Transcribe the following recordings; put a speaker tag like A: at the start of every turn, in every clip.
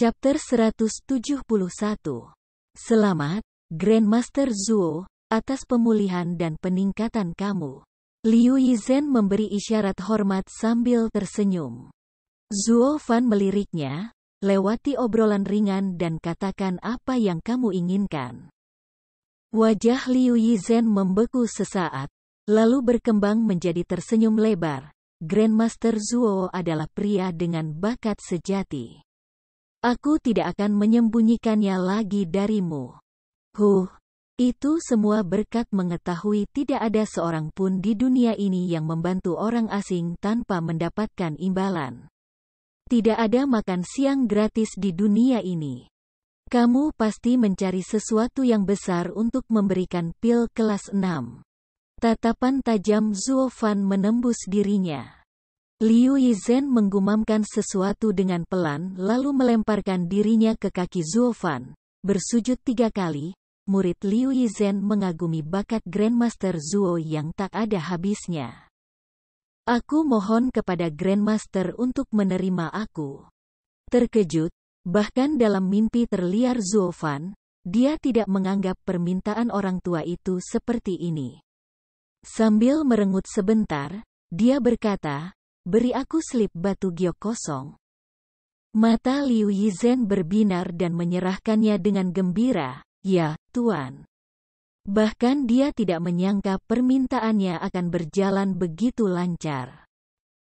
A: Chapter 171 Selamat, Grandmaster Zuo, atas pemulihan dan peningkatan kamu. Liu Yizhen memberi isyarat hormat sambil tersenyum. Zuo Fan meliriknya, lewati obrolan ringan dan katakan apa yang kamu inginkan. Wajah Liu Yizhen membeku sesaat, lalu berkembang menjadi tersenyum lebar. Grandmaster Zuo adalah pria dengan bakat sejati. Aku tidak akan menyembunyikannya lagi darimu. Huh, itu semua berkat mengetahui tidak ada seorang pun di dunia ini yang membantu orang asing tanpa mendapatkan imbalan. Tidak ada makan siang gratis di dunia ini. Kamu pasti mencari sesuatu yang besar untuk memberikan pil kelas 6. Tatapan tajam Fan menembus dirinya. Liu Yizhen menggumamkan sesuatu dengan pelan lalu melemparkan dirinya ke kaki Zuofan. Bersujud tiga kali, murid Liu Yizhen mengagumi bakat Grandmaster Zuo yang tak ada habisnya. Aku mohon kepada Grandmaster untuk menerima aku. Terkejut, bahkan dalam mimpi terliar Zuofan, dia tidak menganggap permintaan orang tua itu seperti ini. Sambil merengut sebentar, dia berkata, beri aku slip batu giok kosong. Mata Liu Yizhen berbinar dan menyerahkannya dengan gembira, ya, Tuan. Bahkan dia tidak menyangka permintaannya akan berjalan begitu lancar.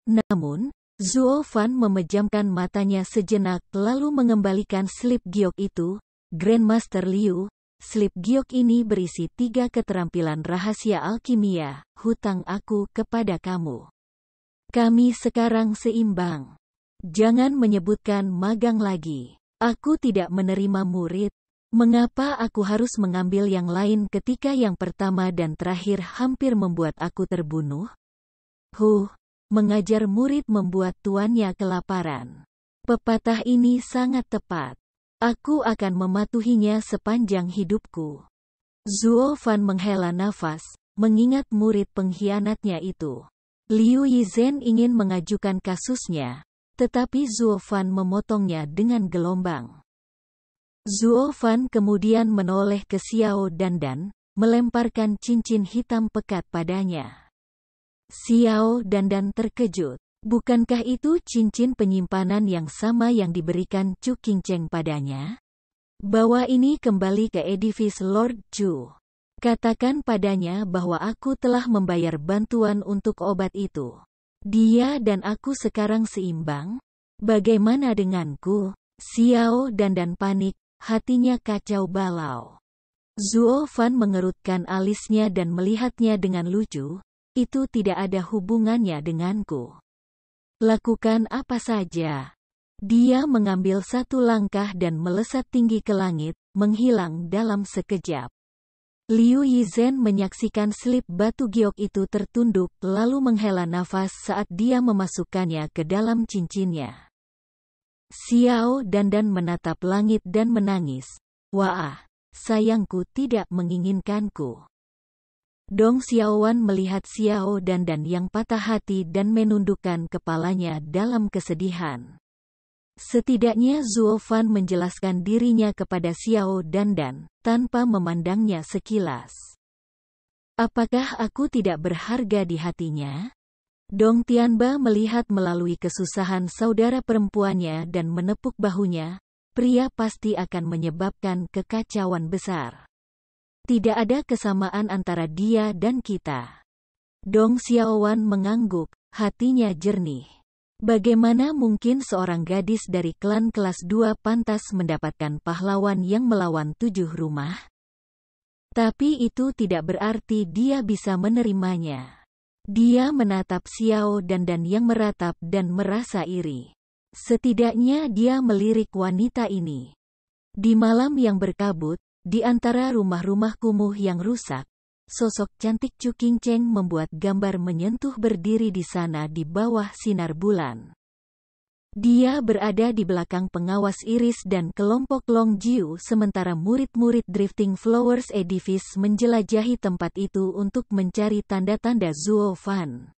A: Namun, Zuo Fan memejamkan matanya sejenak lalu mengembalikan slip giok itu. Grandmaster Liu, slip giok ini berisi tiga keterampilan rahasia alkimia, hutang aku kepada kamu. Kami sekarang seimbang. Jangan menyebutkan magang lagi. Aku tidak menerima murid. Mengapa aku harus mengambil yang lain ketika yang pertama dan terakhir hampir membuat aku terbunuh? Huh, mengajar murid membuat tuannya kelaparan. Pepatah ini sangat tepat. Aku akan mematuhinya sepanjang hidupku. Zuo Fan menghela nafas, mengingat murid pengkhianatnya itu. Liu Yizhen ingin mengajukan kasusnya, tetapi Zuo Fan memotongnya dengan gelombang. Zuo Fan kemudian menoleh ke Xiao Dandan, melemparkan cincin hitam pekat padanya. Xiao Dandan terkejut. Bukankah itu cincin penyimpanan yang sama yang diberikan Chu Qingcheng padanya? Bawa ini kembali ke edifice Lord Chu. Katakan padanya bahwa aku telah membayar bantuan untuk obat itu. Dia dan aku sekarang seimbang. Bagaimana denganku? Xiao dan dan panik, hatinya kacau balau. Zuo Fan mengerutkan alisnya dan melihatnya dengan lucu, itu tidak ada hubungannya denganku. Lakukan apa saja. Dia mengambil satu langkah dan melesat tinggi ke langit, menghilang dalam sekejap. Liu Yizhen menyaksikan slip batu giok itu tertunduk, lalu menghela nafas saat dia memasukkannya ke dalam cincinnya. Xiao dan Dan menatap langit dan menangis. Wah, sayangku tidak menginginkanku. Dong Xiaowan melihat Xiao dan Dan yang patah hati dan menundukkan kepalanya dalam kesedihan. Setidaknya Zuo Fan menjelaskan dirinya kepada Xiao dan Dan, tanpa memandangnya sekilas. Apakah aku tidak berharga di hatinya? Dong Tianba melihat melalui kesusahan saudara perempuannya dan menepuk bahunya, pria pasti akan menyebabkan kekacauan besar. Tidak ada kesamaan antara dia dan kita. Dong Xiaowan mengangguk, hatinya jernih. Bagaimana mungkin seorang gadis dari klan kelas 2 pantas mendapatkan pahlawan yang melawan tujuh rumah? Tapi itu tidak berarti dia bisa menerimanya. Dia menatap Xiao dan Dan yang meratap dan merasa iri. Setidaknya dia melirik wanita ini. Di malam yang berkabut, di antara rumah-rumah kumuh yang rusak, sosok cantik Chu King Cheng membuat gambar menyentuh berdiri di sana di bawah sinar bulan. Dia berada di belakang pengawas Iris dan kelompok Long Jiu sementara murid-murid Drifting Flowers Edifice menjelajahi tempat itu untuk mencari tanda-tanda Zuo Fan.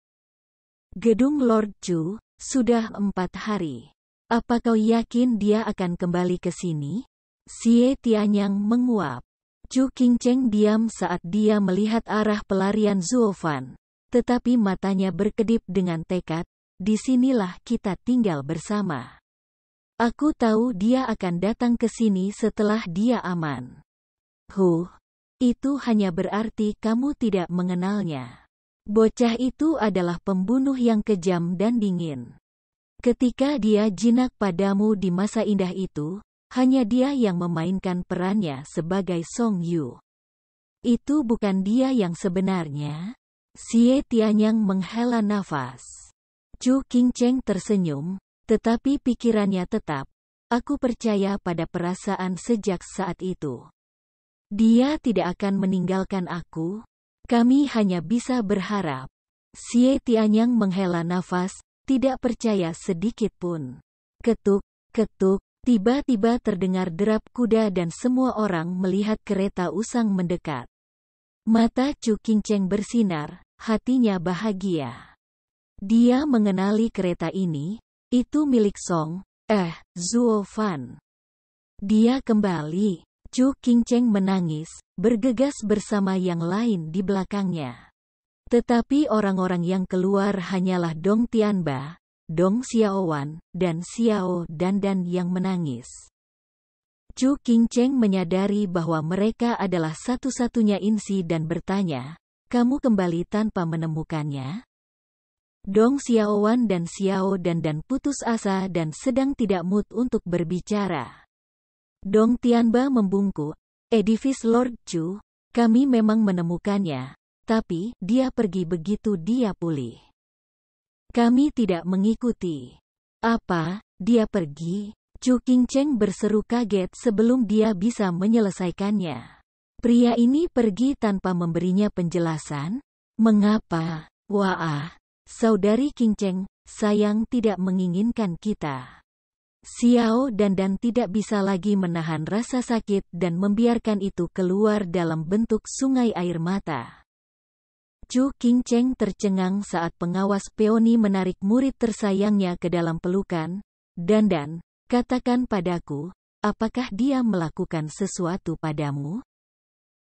A: Gedung Lord Chu, sudah empat hari. Apa kau yakin dia akan kembali ke sini? Xie Tianyang menguap. Chu Qingcheng diam saat dia melihat arah pelarian Zuofan. Tetapi matanya berkedip dengan tekad, Di sinilah kita tinggal bersama. Aku tahu dia akan datang ke sini setelah dia aman. Huh, itu hanya berarti kamu tidak mengenalnya. Bocah itu adalah pembunuh yang kejam dan dingin. Ketika dia jinak padamu di masa indah itu, hanya dia yang memainkan perannya sebagai Song Yu. Itu bukan dia yang sebenarnya. Xie Tianyang menghela nafas. Chu Qingcheng tersenyum, tetapi pikirannya tetap, aku percaya pada perasaan sejak saat itu. Dia tidak akan meninggalkan aku, kami hanya bisa berharap. Xie Tianyang menghela nafas, tidak percaya sedikit pun. Ketuk, ketuk, Tiba-tiba terdengar derap kuda dan semua orang melihat kereta usang mendekat. Mata Chu Kinceng bersinar, hatinya bahagia. Dia mengenali kereta ini, itu milik Song, eh, Zuo Fan. Dia kembali, Chu Kinceng menangis, bergegas bersama yang lain di belakangnya. Tetapi orang-orang yang keluar hanyalah Dong Tianba, Dong Xiaowan, dan Xiao Dandan yang menangis. Chu Qingcheng menyadari bahwa mereka adalah satu-satunya insi dan bertanya, kamu kembali tanpa menemukannya? Dong Xiaowan dan Xiao Dandan putus asa dan sedang tidak mood untuk berbicara. Dong Tianba membungkuk, Edifice Lord Chu, kami memang menemukannya, tapi dia pergi begitu dia pulih. Kami tidak mengikuti. Apa, dia pergi? Chu King Cheng berseru kaget sebelum dia bisa menyelesaikannya. Pria ini pergi tanpa memberinya penjelasan. Mengapa? Wah, saudari King Cheng, sayang tidak menginginkan kita. Xiao dan Dan tidak bisa lagi menahan rasa sakit dan membiarkan itu keluar dalam bentuk sungai air mata. Chu King Cheng tercengang saat pengawas peoni menarik murid tersayangnya ke dalam pelukan. Dandan, katakan padaku, apakah dia melakukan sesuatu padamu?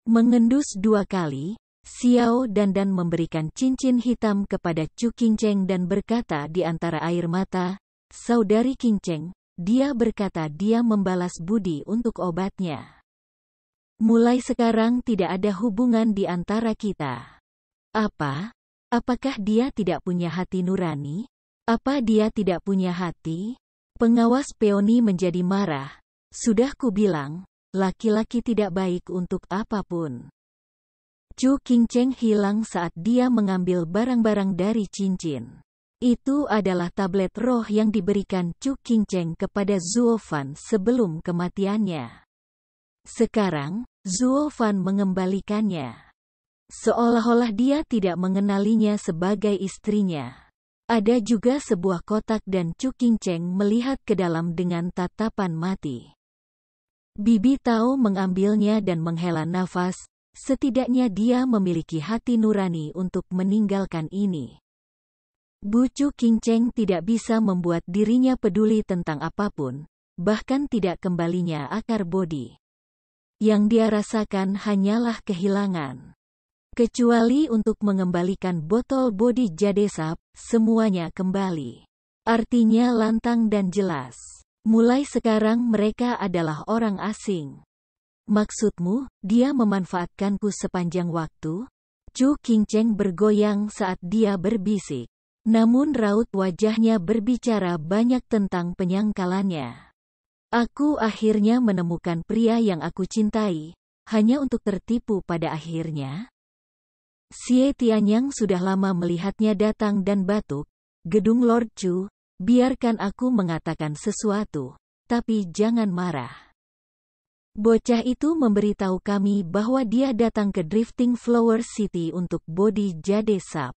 A: Mengendus dua kali, Xiao Dandan memberikan cincin hitam kepada Chu King dan berkata di antara air mata, Saudari King dia berkata dia membalas budi untuk obatnya. Mulai sekarang tidak ada hubungan di antara kita. Apa? Apakah dia tidak punya hati nurani? Apa dia tidak punya hati? Pengawas peoni menjadi marah. Sudah kubilang, laki-laki tidak baik untuk apapun. Chu King Cheng hilang saat dia mengambil barang-barang dari cincin. Itu adalah tablet roh yang diberikan Chu King Cheng kepada Zuo Fan sebelum kematiannya. Sekarang, Zuo Fan mengembalikannya seolah-olah dia tidak mengenalinya sebagai istrinya. Ada juga sebuah kotak dan Cuking Cheng melihat ke dalam dengan tatapan mati. Bibi Tao mengambilnya dan menghela nafas, setidaknya dia memiliki hati nurani untuk meninggalkan ini. Bu Cuking Cheng tidak bisa membuat dirinya peduli tentang apapun, bahkan tidak kembalinya akar bodi. Yang dia rasakan hanyalah kehilangan. Kecuali untuk mengembalikan botol bodi jadesap, semuanya kembali. Artinya lantang dan jelas. Mulai sekarang mereka adalah orang asing. Maksudmu, dia memanfaatkanku sepanjang waktu? Chu King Cheng bergoyang saat dia berbisik. Namun raut wajahnya berbicara banyak tentang penyangkalannya. Aku akhirnya menemukan pria yang aku cintai, hanya untuk tertipu pada akhirnya. Xie Tianyang sudah lama melihatnya datang dan batuk. Gedung Lord Chu, biarkan aku mengatakan sesuatu, tapi jangan marah. Bocah itu memberitahu kami bahwa dia datang ke Drifting Flower City untuk body jade sap.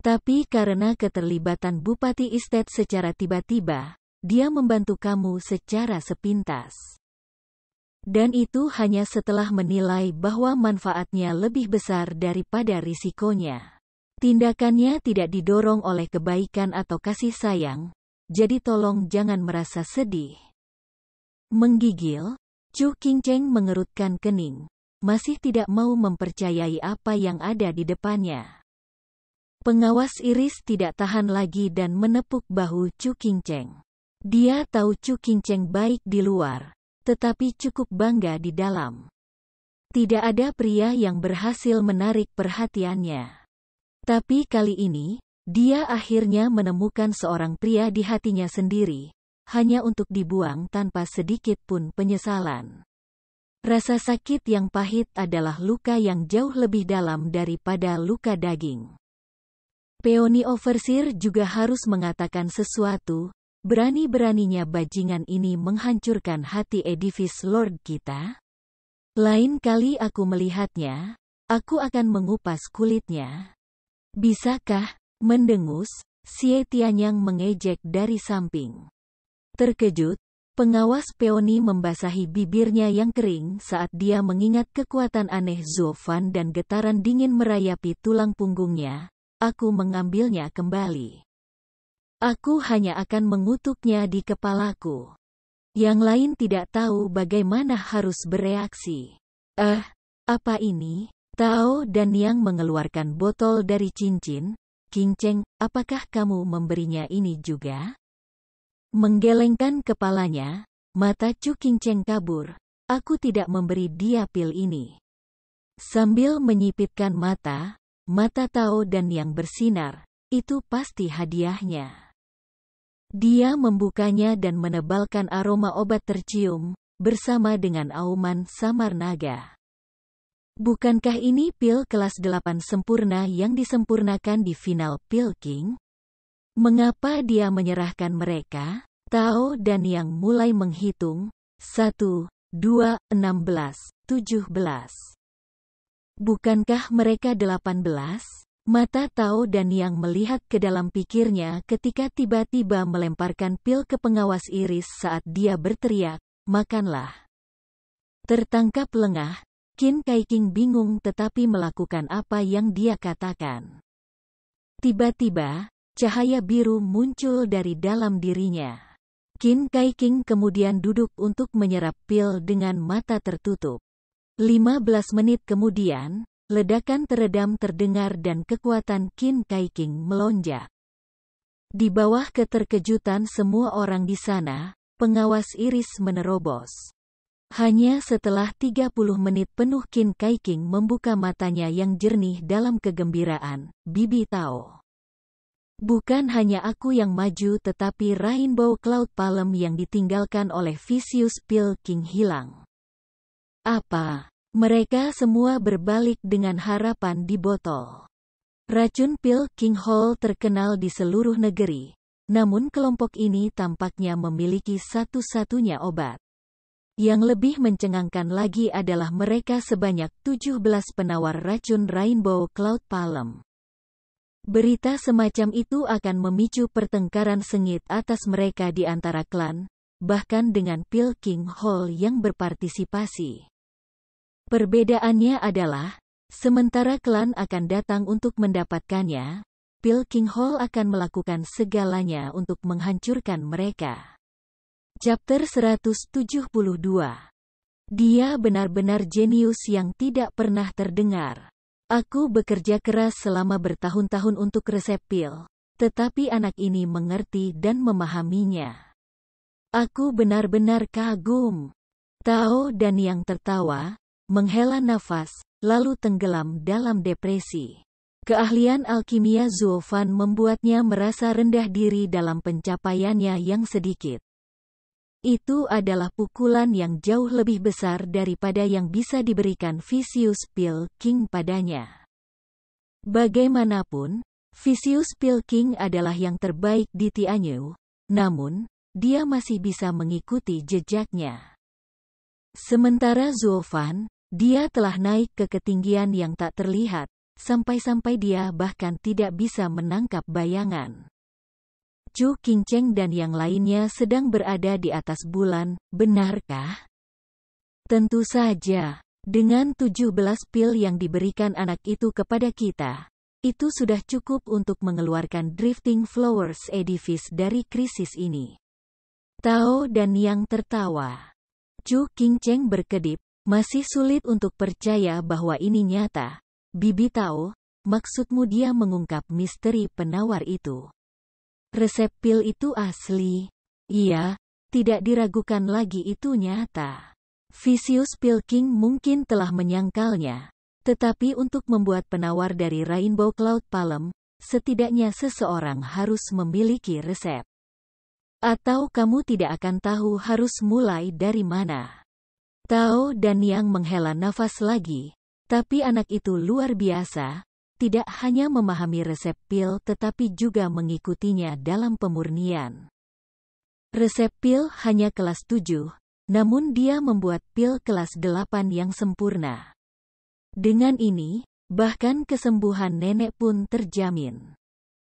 A: Tapi karena keterlibatan Bupati Estate secara tiba-tiba, dia membantu kamu secara sepintas. Dan itu hanya setelah menilai bahwa manfaatnya lebih besar daripada risikonya. Tindakannya tidak didorong oleh kebaikan atau kasih sayang, jadi tolong jangan merasa sedih. Menggigil, Chu Qingcheng mengerutkan kening, masih tidak mau mempercayai apa yang ada di depannya. Pengawas Iris tidak tahan lagi dan menepuk bahu Chu Qingcheng. Dia tahu Chu Qingcheng baik di luar, tetapi cukup bangga di dalam. Tidak ada pria yang berhasil menarik perhatiannya. Tapi kali ini, dia akhirnya menemukan seorang pria di hatinya sendiri, hanya untuk dibuang tanpa sedikit pun penyesalan. Rasa sakit yang pahit adalah luka yang jauh lebih dalam daripada luka daging. Peony Overseer juga harus mengatakan sesuatu, Berani-beraninya bajingan ini menghancurkan hati edifice Lord kita? Lain kali aku melihatnya, aku akan mengupas kulitnya. Bisakah, mendengus, Sietian yang mengejek dari samping. Terkejut, pengawas peoni membasahi bibirnya yang kering saat dia mengingat kekuatan aneh Zofan dan getaran dingin merayapi tulang punggungnya. Aku mengambilnya kembali. Aku hanya akan mengutuknya di kepalaku. Yang lain tidak tahu bagaimana harus bereaksi. Eh, apa ini? Tao dan Yang mengeluarkan botol dari cincin. King Cheng, apakah kamu memberinya ini juga? Menggelengkan kepalanya, mata Chu King Cheng kabur. Aku tidak memberi dia pil ini. Sambil menyipitkan mata, mata Tao dan Yang bersinar, itu pasti hadiahnya. Dia membukanya dan menebalkan aroma obat tercium, bersama dengan auman Samar Naga. Bukankah ini pil kelas delapan sempurna yang disempurnakan di final Pil King? Mengapa dia menyerahkan mereka? Tao dan yang mulai menghitung, 1, 2, 16, 17. Bukankah mereka delapan belas? Mata Tao dan Yang melihat ke dalam pikirnya ketika tiba-tiba melemparkan pil ke pengawas Iris saat dia berteriak, makanlah. Tertangkap lengah, Qin Kaiking bingung tetapi melakukan apa yang dia katakan. Tiba-tiba, cahaya biru muncul dari dalam dirinya. Qin Kaiking kemudian duduk untuk menyerap pil dengan mata tertutup. 15 menit kemudian, Ledakan teredam terdengar dan kekuatan Qin Kai King melonjak. Di bawah keterkejutan semua orang di sana, pengawas iris menerobos. Hanya setelah 30 menit penuh Qin Kai King membuka matanya yang jernih dalam kegembiraan, Bibi Tao. Bukan hanya aku yang maju tetapi Rainbow Cloud Palem yang ditinggalkan oleh Vicious Pill King hilang. Apa? Mereka semua berbalik dengan harapan di botol. Racun pil King Hall terkenal di seluruh negeri, namun kelompok ini tampaknya memiliki satu-satunya obat. Yang lebih mencengangkan lagi adalah mereka sebanyak 17 penawar racun Rainbow Cloud Palm. Berita semacam itu akan memicu pertengkaran sengit atas mereka di antara klan, bahkan dengan pil King Hall yang berpartisipasi. Perbedaannya adalah, sementara klan akan datang untuk mendapatkannya, Pil King Hall akan melakukan segalanya untuk menghancurkan mereka. Chapter 172 Dia benar-benar jenius yang tidak pernah terdengar. Aku bekerja keras selama bertahun-tahun untuk resep pil, tetapi anak ini mengerti dan memahaminya. Aku benar-benar kagum. Tao dan yang tertawa, menghela nafas, lalu tenggelam dalam depresi. Keahlian alkimia Zulfan membuatnya merasa rendah diri dalam pencapaiannya yang sedikit. Itu adalah pukulan yang jauh lebih besar daripada yang bisa diberikan Visius Pil King padanya. Bagaimanapun, Visius Pil King adalah yang terbaik di Tianyu, namun, dia masih bisa mengikuti jejaknya. Sementara Zulfan, dia telah naik ke ketinggian yang tak terlihat, sampai-sampai dia bahkan tidak bisa menangkap bayangan. Chu Cheng dan yang lainnya sedang berada di atas bulan, benarkah? Tentu saja, dengan 17 pil yang diberikan anak itu kepada kita, itu sudah cukup untuk mengeluarkan Drifting Flowers Edifice dari krisis ini. Tao dan Yang tertawa. Chu Cheng berkedip, masih sulit untuk percaya bahwa ini nyata. Bibi tahu, maksudmu dia mengungkap misteri penawar itu. Resep pil itu asli. Iya, tidak diragukan lagi itu nyata. Vicious Pil King mungkin telah menyangkalnya. Tetapi untuk membuat penawar dari Rainbow Cloud Palem, setidaknya seseorang harus memiliki resep. Atau kamu tidak akan tahu harus mulai dari mana. Tao dan Yang menghela nafas lagi. Tapi anak itu luar biasa, tidak hanya memahami resep pil tetapi juga mengikutinya dalam pemurnian. Resep pil hanya kelas tujuh, namun dia membuat pil kelas delapan yang sempurna. Dengan ini, bahkan kesembuhan nenek pun terjamin.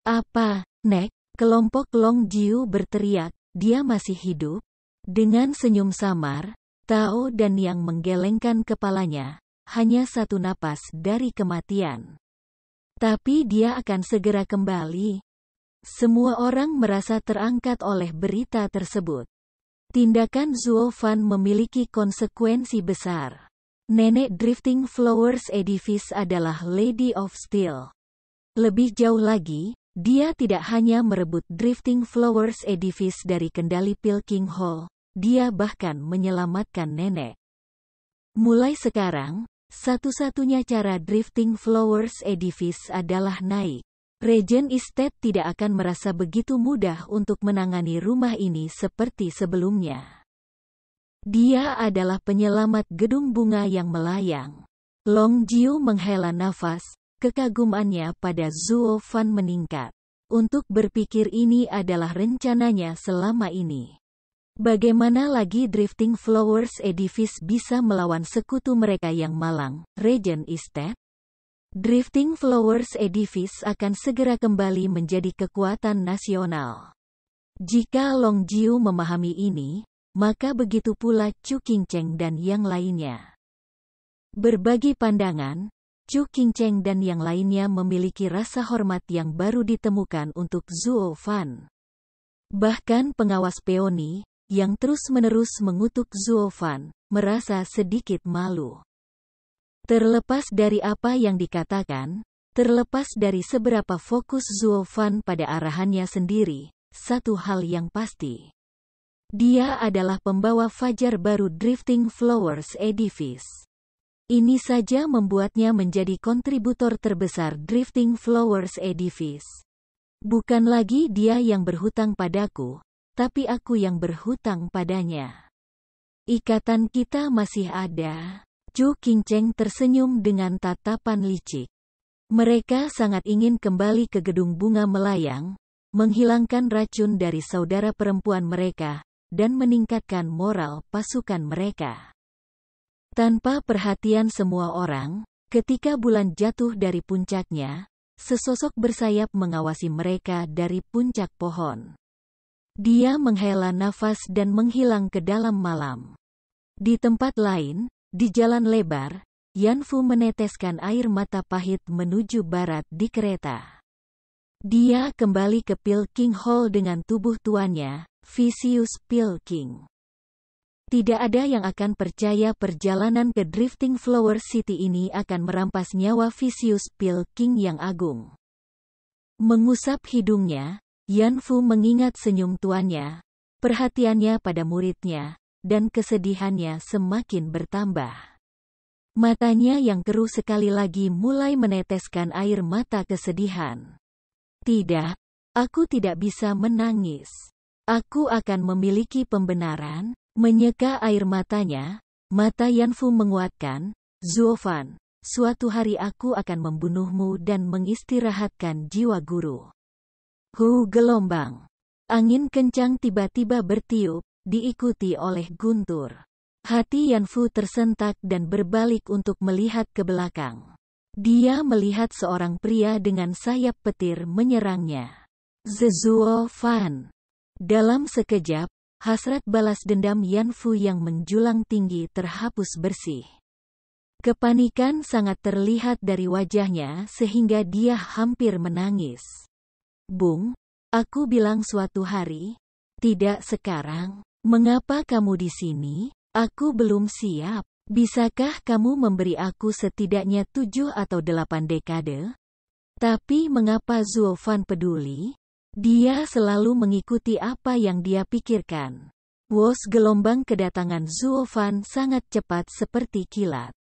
A: Apa, Nek? Kelompok Long Jiu berteriak, dia masih hidup? Dengan senyum samar, Tao dan yang menggelengkan kepalanya, hanya satu napas dari kematian. Tapi dia akan segera kembali. Semua orang merasa terangkat oleh berita tersebut. Tindakan Zuo Fan memiliki konsekuensi besar. Nenek Drifting Flowers Edifice adalah Lady of Steel. Lebih jauh lagi, dia tidak hanya merebut Drifting Flowers Edifice dari kendali Pilking Hall, dia bahkan menyelamatkan nenek. Mulai sekarang, satu-satunya cara drifting flowers edifice adalah naik. Regent Estate tidak akan merasa begitu mudah untuk menangani rumah ini seperti sebelumnya. Dia adalah penyelamat gedung bunga yang melayang. Long Jiu menghela nafas, kekagumannya pada Zuo Fan meningkat. Untuk berpikir ini adalah rencananya selama ini. Bagaimana lagi Drifting Flowers Edifice bisa melawan sekutu mereka yang malang, Regent Istet? Drifting Flowers Edifice akan segera kembali menjadi kekuatan nasional. Jika Long Jiu memahami ini, maka begitu pula Chu King Cheng dan yang lainnya. Berbagi pandangan, Chu King Cheng dan yang lainnya memiliki rasa hormat yang baru ditemukan untuk Zuo Fan. Bahkan pengawas peoni, yang terus-menerus mengutuk Zuofan, merasa sedikit malu. Terlepas dari apa yang dikatakan, terlepas dari seberapa fokus Zuofan pada arahannya sendiri, satu hal yang pasti. Dia adalah pembawa fajar baru Drifting Flowers Edifice. Ini saja membuatnya menjadi kontributor terbesar Drifting Flowers Edifice. Bukan lagi dia yang berhutang padaku, tapi aku yang berhutang padanya. Ikatan kita masih ada. Chu Qingcheng tersenyum dengan tatapan licik. Mereka sangat ingin kembali ke gedung bunga melayang, menghilangkan racun dari saudara perempuan mereka, dan meningkatkan moral pasukan mereka. Tanpa perhatian semua orang, ketika bulan jatuh dari puncaknya, sesosok bersayap mengawasi mereka dari puncak pohon. Dia menghela nafas dan menghilang ke dalam malam. Di tempat lain, di jalan lebar, Yan Fu meneteskan air mata pahit menuju barat di kereta. Dia kembali ke Pilking Hall dengan tubuh tuannya, Vicious Pilking. Tidak ada yang akan percaya perjalanan ke Drifting Flower City ini akan merampas nyawa Visius Pilking yang agung. Mengusap hidungnya, Yan Fu mengingat senyum tuannya, perhatiannya pada muridnya, dan kesedihannya semakin bertambah. Matanya yang keruh sekali lagi mulai meneteskan air mata kesedihan. Tidak, aku tidak bisa menangis. Aku akan memiliki pembenaran, menyeka air matanya, mata Yan Fu menguatkan, Zuofan, suatu hari aku akan membunuhmu dan mengistirahatkan jiwa guru. Hu gelombang. Angin kencang tiba-tiba bertiup, diikuti oleh guntur. Hati Yan Fu tersentak dan berbalik untuk melihat ke belakang. Dia melihat seorang pria dengan sayap petir menyerangnya. Zezuo Fan. Dalam sekejap, hasrat balas dendam Yan Fu yang menjulang tinggi terhapus bersih. Kepanikan sangat terlihat dari wajahnya sehingga dia hampir menangis. Bung, aku bilang suatu hari, tidak sekarang. Mengapa kamu di sini? Aku belum siap. Bisakah kamu memberi aku setidaknya tujuh atau delapan dekade? Tapi mengapa Fan peduli? Dia selalu mengikuti apa yang dia pikirkan. Wos gelombang kedatangan Fan sangat cepat seperti kilat.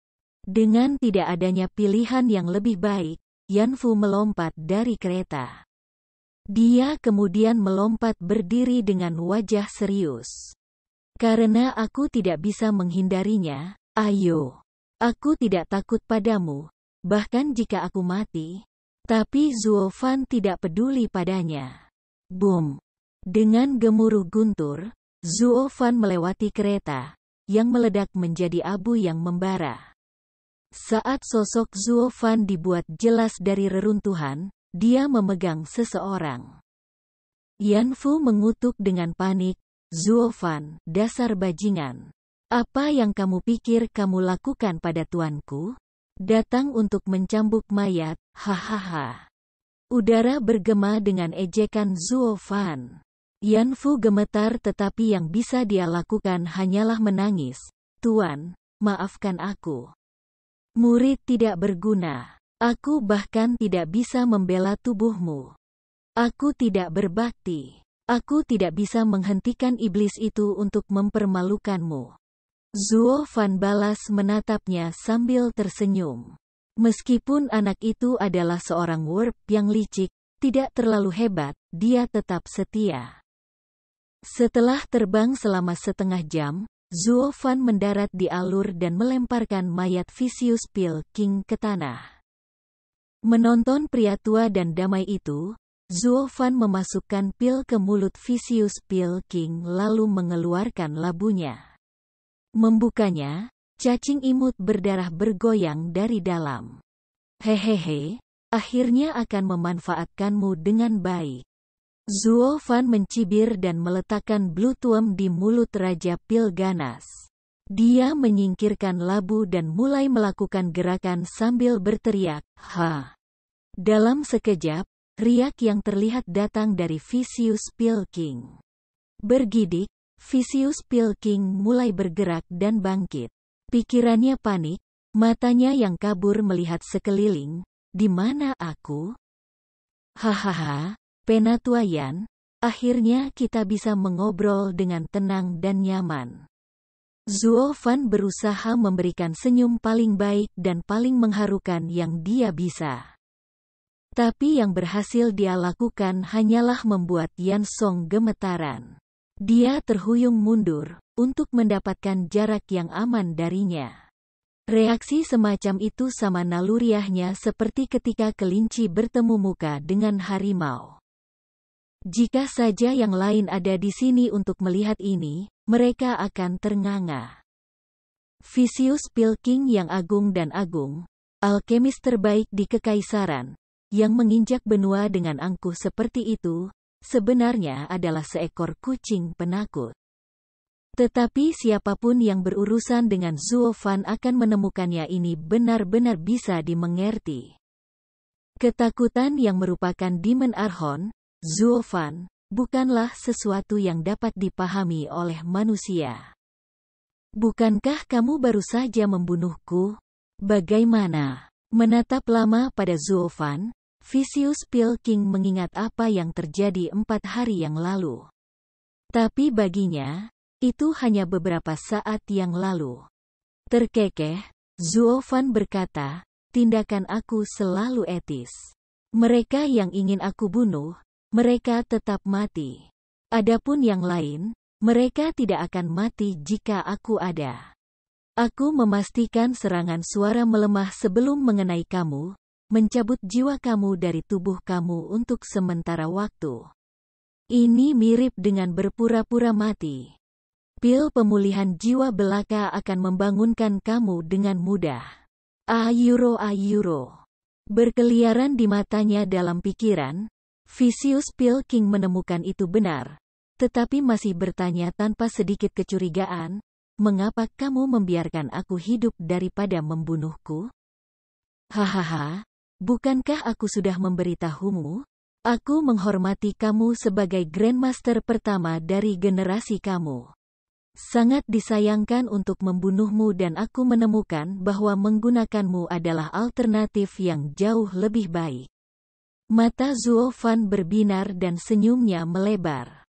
A: Dengan tidak adanya pilihan yang lebih baik, Yanfu melompat dari kereta. Dia kemudian melompat berdiri dengan wajah serius. Karena aku tidak bisa menghindarinya, ayo. Aku tidak takut padamu, bahkan jika aku mati. Tapi Zuofan tidak peduli padanya. Boom. Dengan gemuruh guntur, Zuofan melewati kereta, yang meledak menjadi abu yang membara. Saat sosok Zuofan dibuat jelas dari reruntuhan, dia memegang seseorang. Yan Fu mengutuk dengan panik, Zuo Fan, dasar bajingan. Apa yang kamu pikir kamu lakukan pada tuanku? Datang untuk mencambuk mayat, hahaha. Udara bergema dengan ejekan Zuo Fan. Yan Fu gemetar tetapi yang bisa dia lakukan hanyalah menangis. Tuan, maafkan aku. Murid tidak berguna. Aku bahkan tidak bisa membela tubuhmu. Aku tidak berbakti. Aku tidak bisa menghentikan iblis itu untuk mempermalukanmu. Zuo Fan Balas menatapnya sambil tersenyum. Meskipun anak itu adalah seorang warp yang licik, tidak terlalu hebat, dia tetap setia. Setelah terbang selama setengah jam, Zuo Fan mendarat di alur dan melemparkan mayat Visius Pil King ke tanah. Menonton pria tua dan damai itu, Zuo Fan memasukkan pil ke mulut Visius Pil King lalu mengeluarkan labunya. Membukanya, cacing imut berdarah bergoyang dari dalam. Hehehe, akhirnya akan memanfaatkanmu dengan baik. Zuo Fan mencibir dan meletakkan blutuam di mulut Raja Pil Ganas. Dia menyingkirkan labu dan mulai melakukan gerakan sambil berteriak, Ha! Dalam sekejap, riak yang terlihat datang dari Vicious Pilking. Bergidik, Vicious Pilking mulai bergerak dan bangkit. Pikirannya panik, matanya yang kabur melihat sekeliling, di mana aku? Hahaha, Penatuayan, akhirnya kita bisa mengobrol dengan tenang dan nyaman. Zuo Fan berusaha memberikan senyum paling baik dan paling mengharukan yang dia bisa. Tapi yang berhasil dia lakukan hanyalah membuat Yan Song gemetaran. Dia terhuyung mundur, untuk mendapatkan jarak yang aman darinya. Reaksi semacam itu sama naluriahnya seperti ketika kelinci bertemu muka dengan harimau. Jika saja yang lain ada di sini untuk melihat ini, mereka akan ternganga. Visius Pilking yang agung dan agung, alkemis terbaik di kekaisaran, yang menginjak benua dengan angkuh seperti itu, sebenarnya adalah seekor kucing penakut. Tetapi siapapun yang berurusan dengan Zuofan akan menemukannya ini benar-benar bisa dimengerti. Ketakutan yang merupakan Demon Arhon, Zuofan, bukanlah sesuatu yang dapat dipahami oleh manusia. Bukankah kamu baru saja membunuhku? Bagaimana? Menatap lama pada Zulfan, Visius Pilking mengingat apa yang terjadi empat hari yang lalu. Tapi baginya, itu hanya beberapa saat yang lalu. Terkekeh, Zuofan berkata, tindakan aku selalu etis. Mereka yang ingin aku bunuh, mereka tetap mati. Adapun yang lain, mereka tidak akan mati jika aku ada. Aku memastikan serangan suara melemah sebelum mengenai kamu, mencabut jiwa kamu dari tubuh kamu untuk sementara waktu. Ini mirip dengan berpura-pura mati. Pil pemulihan jiwa belaka akan membangunkan kamu dengan mudah. Ayuro ayuro. Berkeliaran di matanya dalam pikiran, Visius Pilking King menemukan itu benar, tetapi masih bertanya tanpa sedikit kecurigaan, mengapa kamu membiarkan aku hidup daripada membunuhku? Hahaha, bukankah aku sudah memberitahumu? Aku menghormati kamu sebagai Grandmaster pertama dari generasi kamu. Sangat disayangkan untuk membunuhmu dan aku menemukan bahwa menggunakanmu adalah alternatif yang jauh lebih baik. Mata Fan berbinar dan senyumnya melebar.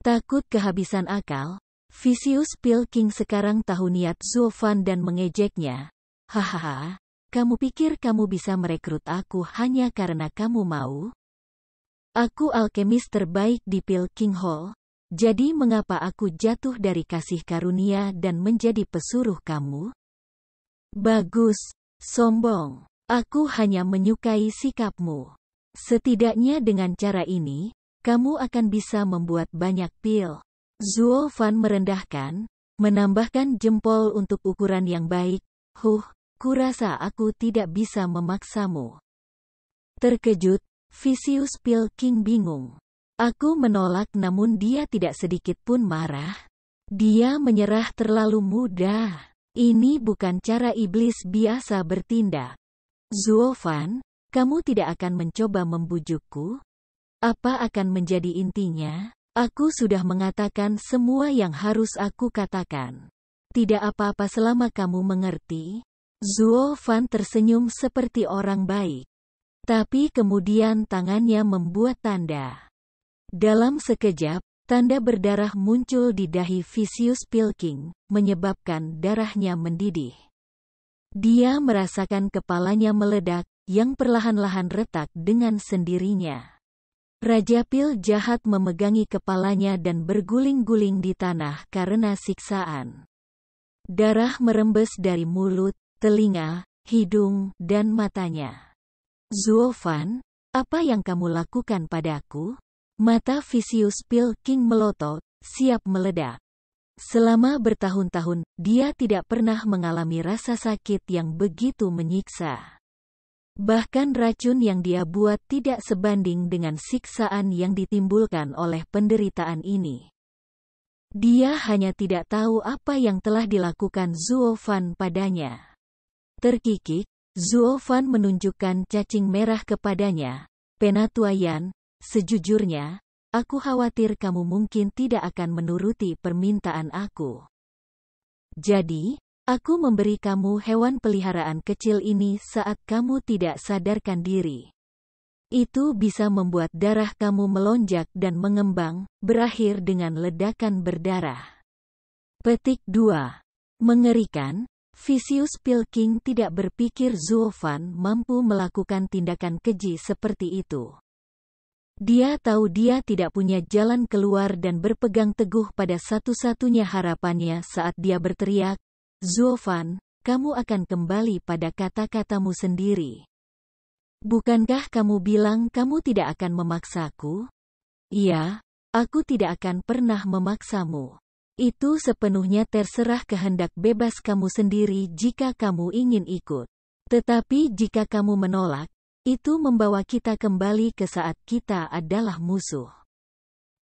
A: Takut kehabisan akal, Visius Pilking sekarang tahu niat Fan dan mengejeknya. Hahaha, kamu pikir kamu bisa merekrut aku hanya karena kamu mau? Aku alkemis terbaik di Pilking Hall, jadi mengapa aku jatuh dari kasih karunia dan menjadi pesuruh kamu? Bagus, sombong. Aku hanya menyukai sikapmu. Setidaknya dengan cara ini, kamu akan bisa membuat banyak pil. Zuo Fan merendahkan, menambahkan jempol untuk ukuran yang baik. Huh, kurasa aku tidak bisa memaksamu. Terkejut, Visius Pil King bingung. Aku menolak namun dia tidak sedikit pun marah. Dia menyerah terlalu mudah. Ini bukan cara iblis biasa bertindak. Zuo Fan, kamu tidak akan mencoba membujukku? Apa akan menjadi intinya? Aku sudah mengatakan semua yang harus aku katakan. Tidak apa-apa selama kamu mengerti. Zuo Fan tersenyum seperti orang baik. Tapi kemudian tangannya membuat tanda. Dalam sekejap, tanda berdarah muncul di dahi Visius Pilking, menyebabkan darahnya mendidih. Dia merasakan kepalanya meledak, yang perlahan-lahan retak dengan sendirinya. Raja Pil jahat memegangi kepalanya dan berguling-guling di tanah karena siksaan. Darah merembes dari mulut, telinga, hidung, dan matanya. Zuofan, apa yang kamu lakukan padaku? Mata Visius Pil King melotot, siap meledak. Selama bertahun-tahun, dia tidak pernah mengalami rasa sakit yang begitu menyiksa. Bahkan racun yang dia buat tidak sebanding dengan siksaan yang ditimbulkan oleh penderitaan ini. Dia hanya tidak tahu apa yang telah dilakukan Fan padanya. Terkikik, Fan menunjukkan cacing merah kepadanya. Penatuayan, sejujurnya, Aku khawatir kamu mungkin tidak akan menuruti permintaan aku. Jadi, aku memberi kamu hewan peliharaan kecil ini saat kamu tidak sadarkan diri. Itu bisa membuat darah kamu melonjak dan mengembang, berakhir dengan ledakan berdarah. Petik 2. Mengerikan, Visius Pilking tidak berpikir Zulfan mampu melakukan tindakan keji seperti itu. Dia tahu dia tidak punya jalan keluar dan berpegang teguh pada satu-satunya harapannya saat dia berteriak, Zofan, kamu akan kembali pada kata-katamu sendiri. Bukankah kamu bilang kamu tidak akan memaksaku? Iya, aku tidak akan pernah memaksamu. Itu sepenuhnya terserah kehendak bebas kamu sendiri jika kamu ingin ikut. Tetapi jika kamu menolak, itu membawa kita kembali ke saat kita adalah musuh.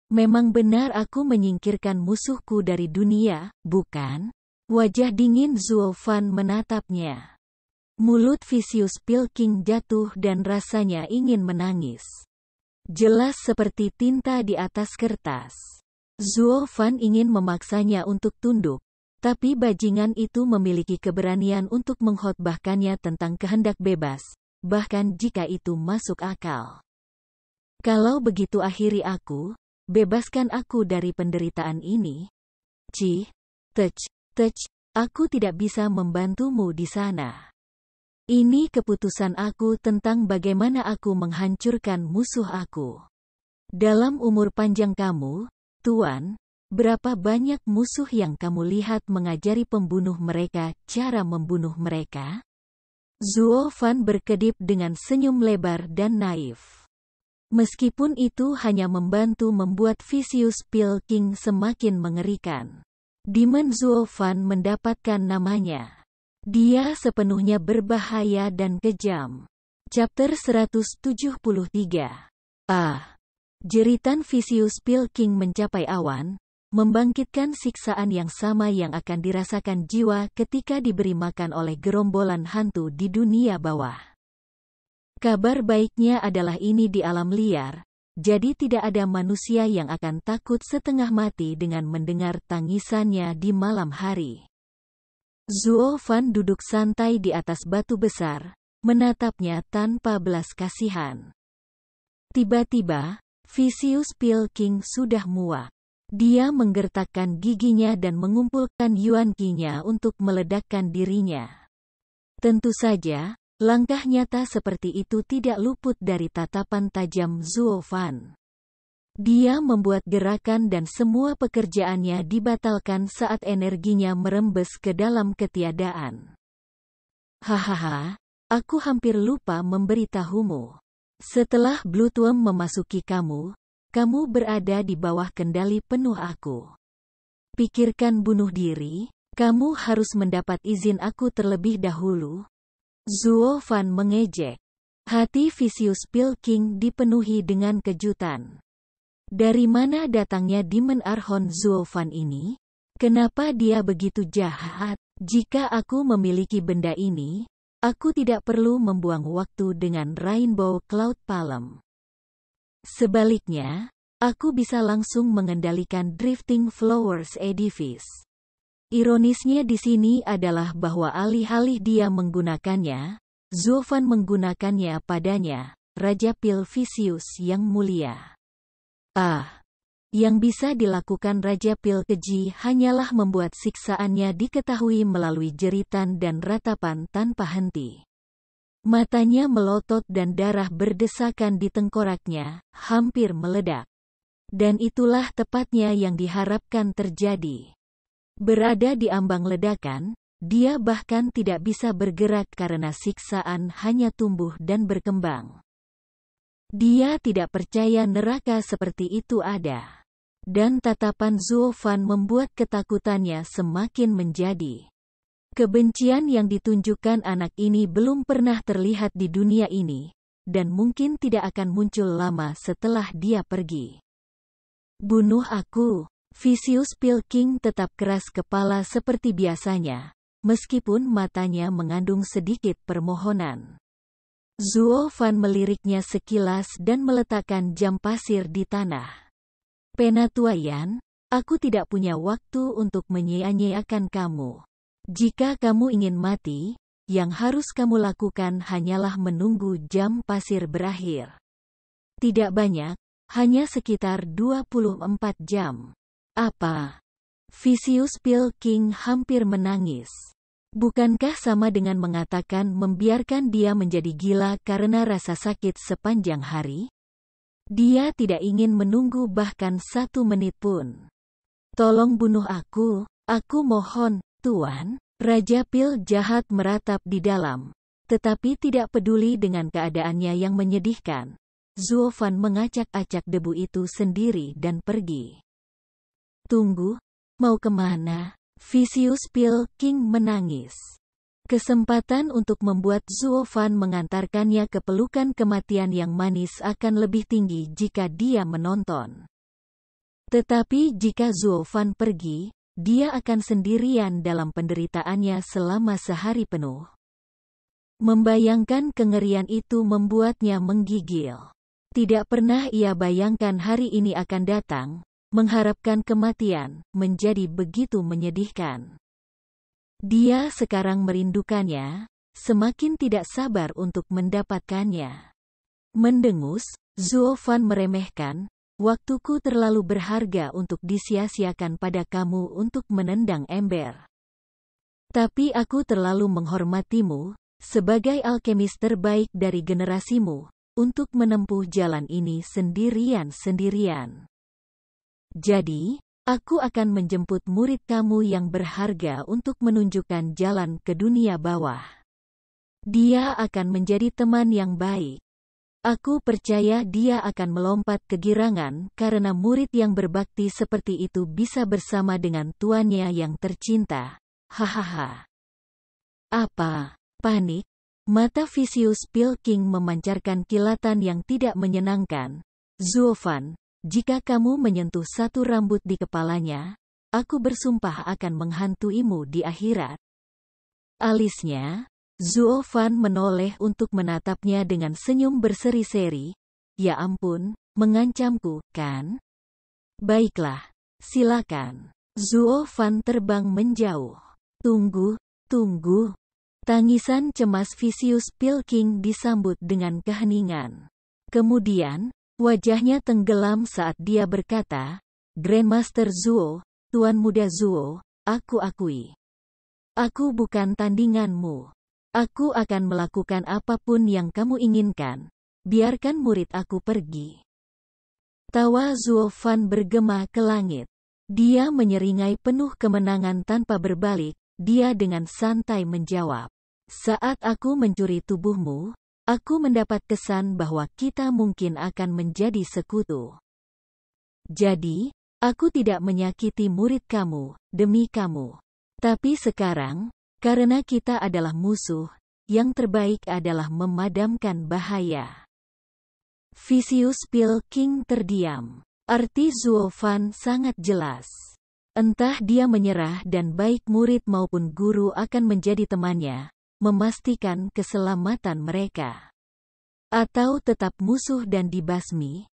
A: Memang benar aku menyingkirkan musuhku dari dunia, bukan? Wajah dingin Zulfan menatapnya. Mulut Vicious Pilking jatuh dan rasanya ingin menangis. Jelas seperti tinta di atas kertas. Zuo Fan ingin memaksanya untuk tunduk, tapi bajingan itu memiliki keberanian untuk menghotbahkannya tentang kehendak bebas, bahkan jika itu masuk akal. Kalau begitu akhiri aku, bebaskan aku dari penderitaan ini. Ci, touch, touch, aku tidak bisa membantumu di sana. Ini keputusan aku tentang bagaimana aku menghancurkan musuh aku. Dalam umur panjang kamu, Tuan, berapa banyak musuh yang kamu lihat mengajari pembunuh mereka cara membunuh mereka? Zuo Fan berkedip dengan senyum lebar dan naif. Meskipun itu hanya membantu membuat Visius Pill King semakin mengerikan. Demon Fan mendapatkan namanya. Dia sepenuhnya berbahaya dan kejam. Chapter 173 Ah! Jeritan Visius Pill King mencapai awan, membangkitkan siksaan yang sama yang akan dirasakan jiwa ketika diberi makan oleh gerombolan hantu di dunia bawah. Kabar baiknya adalah ini di alam liar, jadi tidak ada manusia yang akan takut setengah mati dengan mendengar tangisannya di malam hari. Zuo Fan duduk santai di atas batu besar, menatapnya tanpa belas kasihan. Tiba-tiba, Visius Pilking sudah muak. Dia menggertakkan giginya dan mengumpulkan yuan nya untuk meledakkan dirinya. Tentu saja, langkah nyata seperti itu tidak luput dari tatapan tajam Zuo Fan. Dia membuat gerakan dan semua pekerjaannya dibatalkan saat energinya merembes ke dalam ketiadaan. Hahaha, aku hampir lupa memberitahumu. Setelah Bluetooth memasuki kamu, kamu berada di bawah kendali penuh aku. Pikirkan bunuh diri, kamu harus mendapat izin aku terlebih dahulu. Zuo Fan mengejek. Hati Vicious Pilking dipenuhi dengan kejutan. Dari mana datangnya Demon Arhon Zuo Fan ini? Kenapa dia begitu jahat? Jika aku memiliki benda ini, aku tidak perlu membuang waktu dengan Rainbow Cloud Palm. Sebaliknya, aku bisa langsung mengendalikan drifting flowers edifice. Ironisnya di sini adalah bahwa alih-alih dia menggunakannya, Zovan menggunakannya padanya, Raja Pilvisius yang mulia. Ah, yang bisa dilakukan Raja Pil keji hanyalah membuat siksaannya diketahui melalui jeritan dan ratapan tanpa henti. Matanya melotot dan darah berdesakan di tengkoraknya, hampir meledak. Dan itulah tepatnya yang diharapkan terjadi. Berada di ambang ledakan, dia bahkan tidak bisa bergerak karena siksaan hanya tumbuh dan berkembang. Dia tidak percaya neraka seperti itu ada. Dan tatapan Zuofan membuat ketakutannya semakin menjadi. Kebencian yang ditunjukkan anak ini belum pernah terlihat di dunia ini, dan mungkin tidak akan muncul lama setelah dia pergi. Bunuh aku, Visius Pilking tetap keras kepala seperti biasanya, meskipun matanya mengandung sedikit permohonan. Zuo Fan meliriknya sekilas dan meletakkan jam pasir di tanah. Penatuayan, aku tidak punya waktu untuk menyia-nyiakan kamu. Jika kamu ingin mati, yang harus kamu lakukan hanyalah menunggu jam pasir berakhir. Tidak banyak, hanya sekitar 24 jam. Apa? Vicious Pilking King hampir menangis. Bukankah sama dengan mengatakan membiarkan dia menjadi gila karena rasa sakit sepanjang hari? Dia tidak ingin menunggu bahkan satu menit pun. Tolong bunuh aku, aku mohon, Tuan, Raja Pil jahat meratap di dalam. Tetapi tidak peduli dengan keadaannya yang menyedihkan. Zuofan mengacak-acak debu itu sendiri dan pergi. Tunggu, mau kemana? Visius Pil King menangis. Kesempatan untuk membuat Zuofan mengantarkannya ke pelukan kematian yang manis akan lebih tinggi jika dia menonton. Tetapi jika Zuofan pergi, dia akan sendirian dalam penderitaannya selama sehari penuh. Membayangkan kengerian itu membuatnya menggigil. Tidak pernah ia bayangkan hari ini akan datang, mengharapkan kematian, menjadi begitu menyedihkan. Dia sekarang merindukannya, semakin tidak sabar untuk mendapatkannya. Mendengus, Fan meremehkan, Waktuku terlalu berharga untuk disia-siakan pada kamu untuk menendang ember. Tapi aku terlalu menghormatimu, sebagai alkemis terbaik dari generasimu, untuk menempuh jalan ini sendirian-sendirian. Jadi, aku akan menjemput murid kamu yang berharga untuk menunjukkan jalan ke dunia bawah. Dia akan menjadi teman yang baik. Aku percaya dia akan melompat kegirangan karena murid yang berbakti seperti itu bisa bersama dengan tuannya yang tercinta. Hahaha. Apa? Panik? Mata Visius Pilking memancarkan kilatan yang tidak menyenangkan. Zuofan, jika kamu menyentuh satu rambut di kepalanya, aku bersumpah akan menghantuimu di akhirat. Alisnya, Zuo Fan menoleh untuk menatapnya dengan senyum berseri-seri. Ya ampun, mengancamku, kan? Baiklah, silakan. Zuo Fan terbang menjauh. Tunggu, tunggu. Tangisan cemas Vicious Pilking disambut dengan keheningan. Kemudian, wajahnya tenggelam saat dia berkata, Grandmaster Zuo, Tuan Muda Zuo, aku akui. Aku bukan tandinganmu. Aku akan melakukan apapun yang kamu inginkan. Biarkan murid aku pergi. Tawa Zuofan bergema ke langit. Dia menyeringai penuh kemenangan tanpa berbalik, dia dengan santai menjawab. Saat aku mencuri tubuhmu, aku mendapat kesan bahwa kita mungkin akan menjadi sekutu. Jadi, aku tidak menyakiti murid kamu, demi kamu. Tapi sekarang, karena kita adalah musuh, yang terbaik adalah memadamkan bahaya. Visius Pilking terdiam. Arti Zuofan sangat jelas. Entah dia menyerah dan baik murid maupun guru akan menjadi temannya, memastikan keselamatan mereka. Atau tetap musuh dan dibasmi.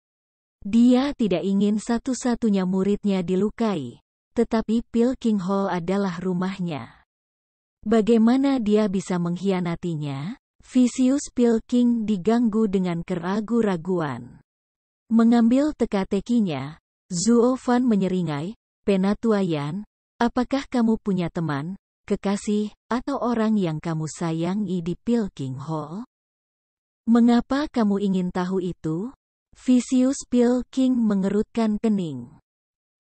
A: Dia tidak ingin satu-satunya muridnya dilukai, tetapi Pilking Hall adalah rumahnya. Bagaimana dia bisa mengkhianatinya? Visius Pilking diganggu dengan keragu-raguan. Mengambil teka-tekinya, Zuo Fan menyeringai, Penatuayan, apakah kamu punya teman, kekasih, atau orang yang kamu sayangi di Pilking Hall? Mengapa kamu ingin tahu itu? Visius Pilking mengerutkan kening.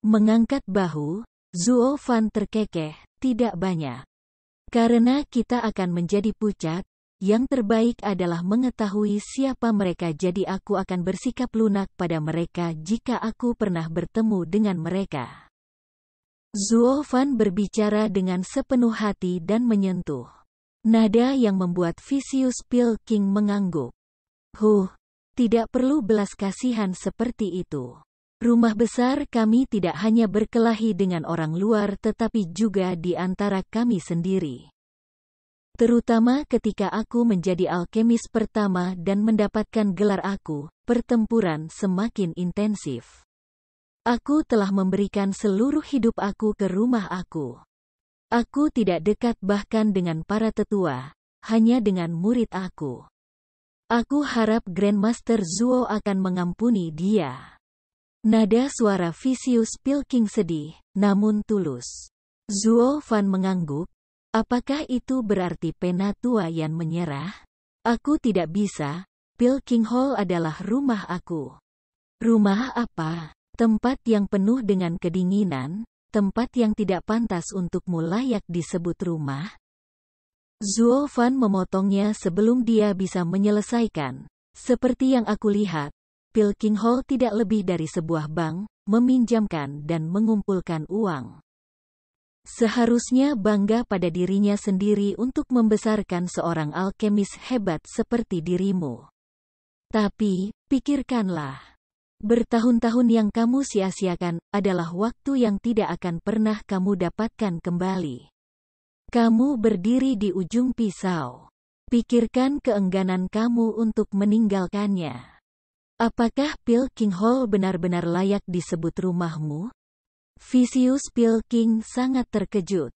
A: Mengangkat bahu, Zuo Fan terkekeh, tidak banyak. Karena kita akan menjadi pucat, yang terbaik adalah mengetahui siapa mereka jadi aku akan bersikap lunak pada mereka jika aku pernah bertemu dengan mereka. Zuo Fan berbicara dengan sepenuh hati dan menyentuh. Nada yang membuat Visius Pil King mengangguk. Huh, tidak perlu belas kasihan seperti itu. Rumah besar kami tidak hanya berkelahi dengan orang luar tetapi juga di antara kami sendiri. Terutama ketika aku menjadi alkemis pertama dan mendapatkan gelar aku, pertempuran semakin intensif. Aku telah memberikan seluruh hidup aku ke rumah aku. Aku tidak dekat bahkan dengan para tetua, hanya dengan murid aku. Aku harap Grandmaster Zuo akan mengampuni dia. Nada suara visius Pilking sedih, namun tulus. Zuo Fan mengangguk. Apakah itu berarti penatua yang menyerah? Aku tidak bisa. Pilking Hall adalah rumah aku. Rumah apa? Tempat yang penuh dengan kedinginan, tempat yang tidak pantas untukmu layak disebut rumah. Zuo Fan memotongnya sebelum dia bisa menyelesaikan. Seperti yang aku lihat, Pilkinghor tidak lebih dari sebuah bank, meminjamkan dan mengumpulkan uang. Seharusnya bangga pada dirinya sendiri untuk membesarkan seorang alkemis hebat seperti dirimu. Tapi, pikirkanlah. Bertahun-tahun yang kamu sia-siakan adalah waktu yang tidak akan pernah kamu dapatkan kembali. Kamu berdiri di ujung pisau. Pikirkan keengganan kamu untuk meninggalkannya. Apakah Hall benar-benar layak disebut rumahmu? Visius Pilking sangat terkejut.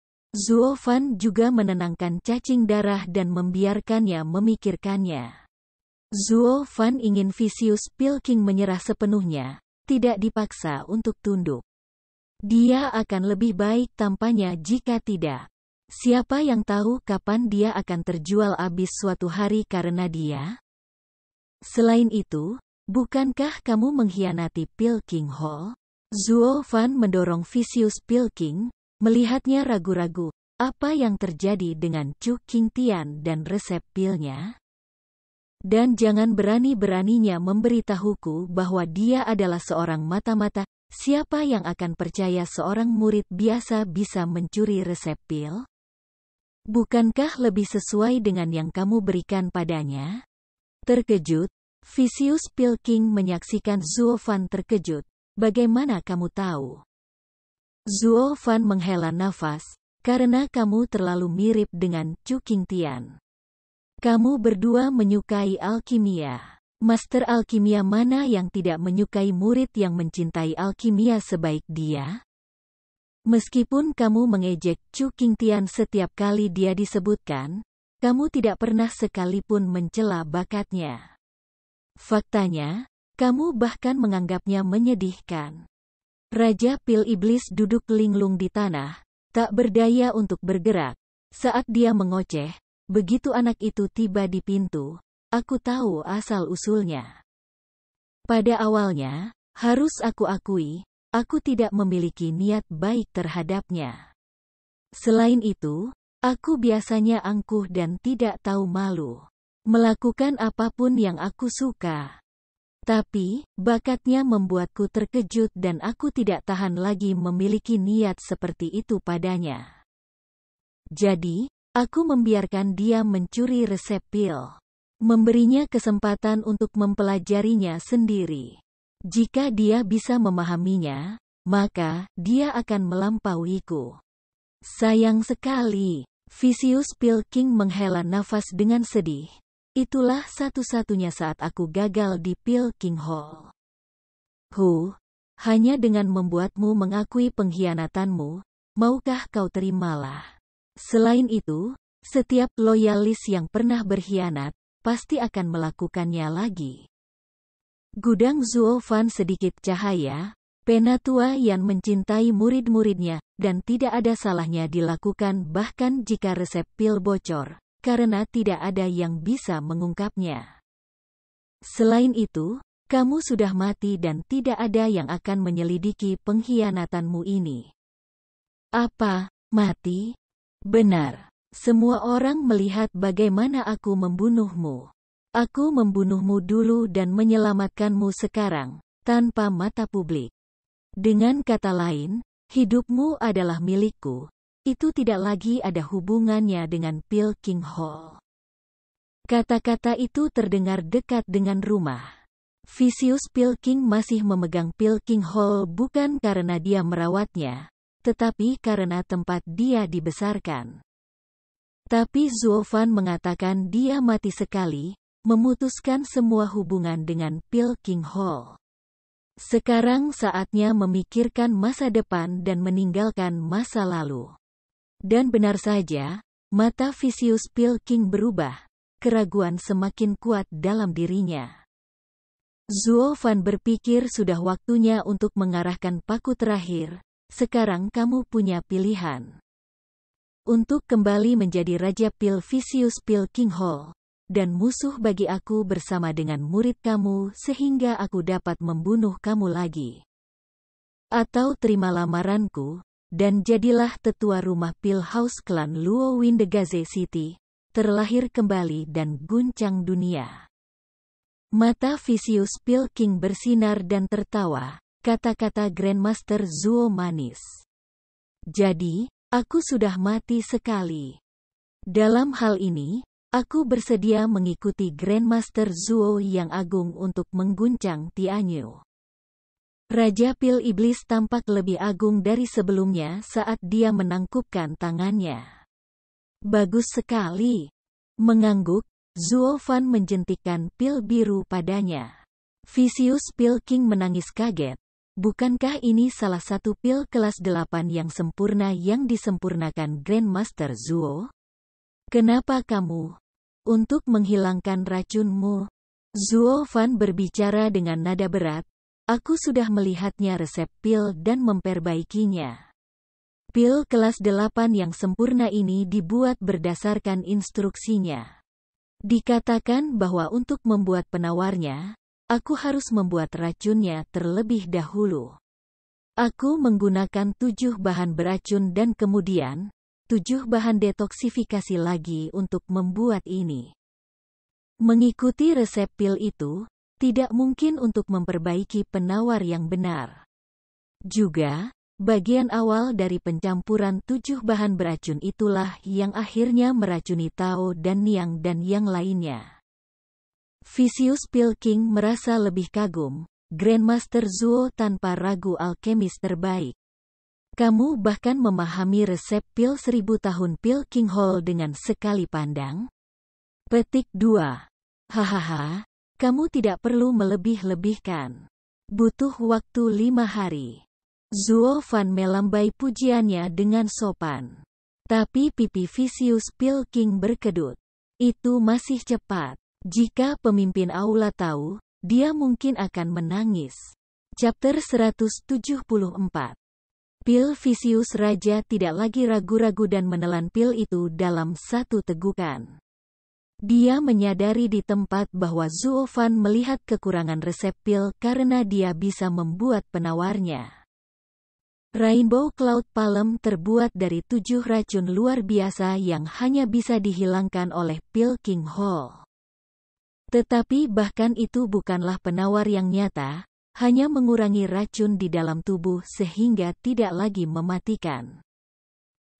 A: Fan juga menenangkan cacing darah dan membiarkannya memikirkannya. Fan ingin Visius Pilking menyerah sepenuhnya, tidak dipaksa untuk tunduk. Dia akan lebih baik tampaknya jika tidak. Siapa yang tahu kapan dia akan terjual habis suatu hari karena dia? Selain itu, Bukankah kamu mengkhianati Pilking Hall? Zuo Fan mendorong Vicious Pilking, melihatnya ragu-ragu. Apa yang terjadi dengan Chu King Tian dan resep pilnya? Dan jangan berani-beraninya memberitahuku bahwa dia adalah seorang mata-mata. Siapa yang akan percaya seorang murid biasa bisa mencuri resep pil? Bukankah lebih sesuai dengan yang kamu berikan padanya? Terkejut, Visius Pilking menyaksikan Zuo Fan terkejut. Bagaimana kamu tahu? Zuo Fan menghela nafas, karena kamu terlalu mirip dengan Chu Tian. Kamu berdua menyukai alkimia. Master alkimia mana yang tidak menyukai murid yang mencintai alkimia sebaik dia? Meskipun kamu mengejek Chu Tian setiap kali dia disebutkan, kamu tidak pernah sekalipun mencela bakatnya. Faktanya, kamu bahkan menganggapnya menyedihkan. Raja pil iblis duduk linglung di tanah, tak berdaya untuk bergerak. Saat dia mengoceh, begitu anak itu tiba di pintu, aku tahu asal-usulnya. Pada awalnya, harus aku akui, aku tidak memiliki niat baik terhadapnya. Selain itu, aku biasanya angkuh dan tidak tahu malu melakukan apapun yang aku suka. Tapi, bakatnya membuatku terkejut dan aku tidak tahan lagi memiliki niat seperti itu padanya. Jadi, aku membiarkan dia mencuri resep pil. Memberinya kesempatan untuk mempelajarinya sendiri. Jika dia bisa memahaminya, maka dia akan melampauiku. Sayang sekali, Visius Pilking menghela nafas dengan sedih. Itulah satu-satunya saat aku gagal di Pil King Hall. Hu, hanya dengan membuatmu mengakui pengkhianatanmu, maukah kau terimalah? Selain itu, setiap loyalis yang pernah berkhianat, pasti akan melakukannya lagi. Gudang Zuofan sedikit cahaya, penatua yang mencintai murid-muridnya, dan tidak ada salahnya dilakukan bahkan jika resep pil bocor karena tidak ada yang bisa mengungkapnya. Selain itu, kamu sudah mati dan tidak ada yang akan menyelidiki pengkhianatanmu ini. Apa, mati? Benar. Semua orang melihat bagaimana aku membunuhmu. Aku membunuhmu dulu dan menyelamatkanmu sekarang, tanpa mata publik. Dengan kata lain, hidupmu adalah milikku, itu tidak lagi ada hubungannya dengan pil King Hall. Kata-kata itu terdengar dekat dengan rumah. Visius Pilking masih memegang Pilking Hall bukan karena dia merawatnya, tetapi karena tempat dia dibesarkan. Tapi Zuofan mengatakan dia mati sekali, memutuskan semua hubungan dengan Pilking Hall. Sekarang saatnya memikirkan masa depan dan meninggalkan masa lalu. Dan benar saja, mata Visius Pilking berubah. Keraguan semakin kuat dalam dirinya. Zuo Fan berpikir sudah waktunya untuk mengarahkan paku terakhir. Sekarang kamu punya pilihan. Untuk kembali menjadi Raja Pil Visius Pil King Hall. Dan musuh bagi aku bersama dengan murid kamu sehingga aku dapat membunuh kamu lagi. Atau terima lamaranku, dan jadilah tetua rumah Pil House Clan Luo Windegaze City, terlahir kembali dan guncang dunia. Mata Visius Pil King bersinar dan tertawa, kata-kata Grandmaster Zuo manis. Jadi, aku sudah mati sekali. Dalam hal ini, aku bersedia mengikuti Grandmaster Zuo yang agung untuk mengguncang Tianyu. Raja Pil Iblis tampak lebih agung dari sebelumnya saat dia menangkupkan tangannya. Bagus sekali. Mengangguk, Zuo Fan menjentikan pil biru padanya. Visius Pil King menangis kaget. Bukankah ini salah satu pil kelas 8 yang sempurna yang disempurnakan Grandmaster Zuo? Kenapa kamu? Untuk menghilangkan racunmu? Zuo Fan berbicara dengan nada berat, Aku sudah melihatnya resep pil dan memperbaikinya. Pil kelas 8 yang sempurna ini dibuat berdasarkan instruksinya. Dikatakan bahwa untuk membuat penawarnya, aku harus membuat racunnya terlebih dahulu. Aku menggunakan tujuh bahan beracun dan kemudian, tujuh bahan detoksifikasi lagi untuk membuat ini. Mengikuti resep pil itu, tidak mungkin untuk memperbaiki penawar yang benar. Juga, bagian awal dari pencampuran tujuh bahan beracun itulah yang akhirnya meracuni Tao dan Niang dan yang lainnya. Visius Pilking merasa lebih kagum, Grandmaster Zuo tanpa ragu alkemis terbaik. Kamu bahkan memahami resep pil seribu tahun pil King Hall dengan sekali pandang? Petik 2. Hahaha, kamu tidak perlu melebih-lebihkan. Butuh waktu lima hari. Zuo Fan melambai pujiannya dengan sopan. Tapi pipi Vicious Pilking berkedut. Itu masih cepat. Jika pemimpin aula tahu, dia mungkin akan menangis. Chapter 174 Pil Vicious Raja tidak lagi ragu-ragu dan menelan pil itu dalam satu tegukan. Dia menyadari di tempat bahwa Zuofan melihat kekurangan resep pil karena dia bisa membuat penawarnya. Rainbow Cloud Palm terbuat dari tujuh racun luar biasa yang hanya bisa dihilangkan oleh pil King Hall. Tetapi bahkan itu bukanlah penawar yang nyata, hanya mengurangi racun di dalam tubuh sehingga tidak lagi mematikan.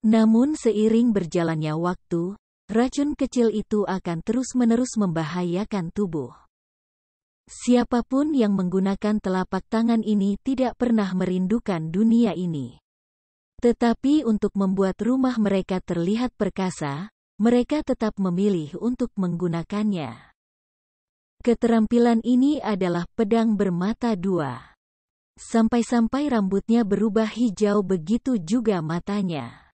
A: Namun seiring berjalannya waktu, Racun kecil itu akan terus-menerus membahayakan tubuh. Siapapun yang menggunakan telapak tangan ini tidak pernah merindukan dunia ini. Tetapi untuk membuat rumah mereka terlihat perkasa, mereka tetap memilih untuk menggunakannya. Keterampilan ini adalah pedang bermata dua. Sampai-sampai rambutnya berubah hijau begitu juga matanya.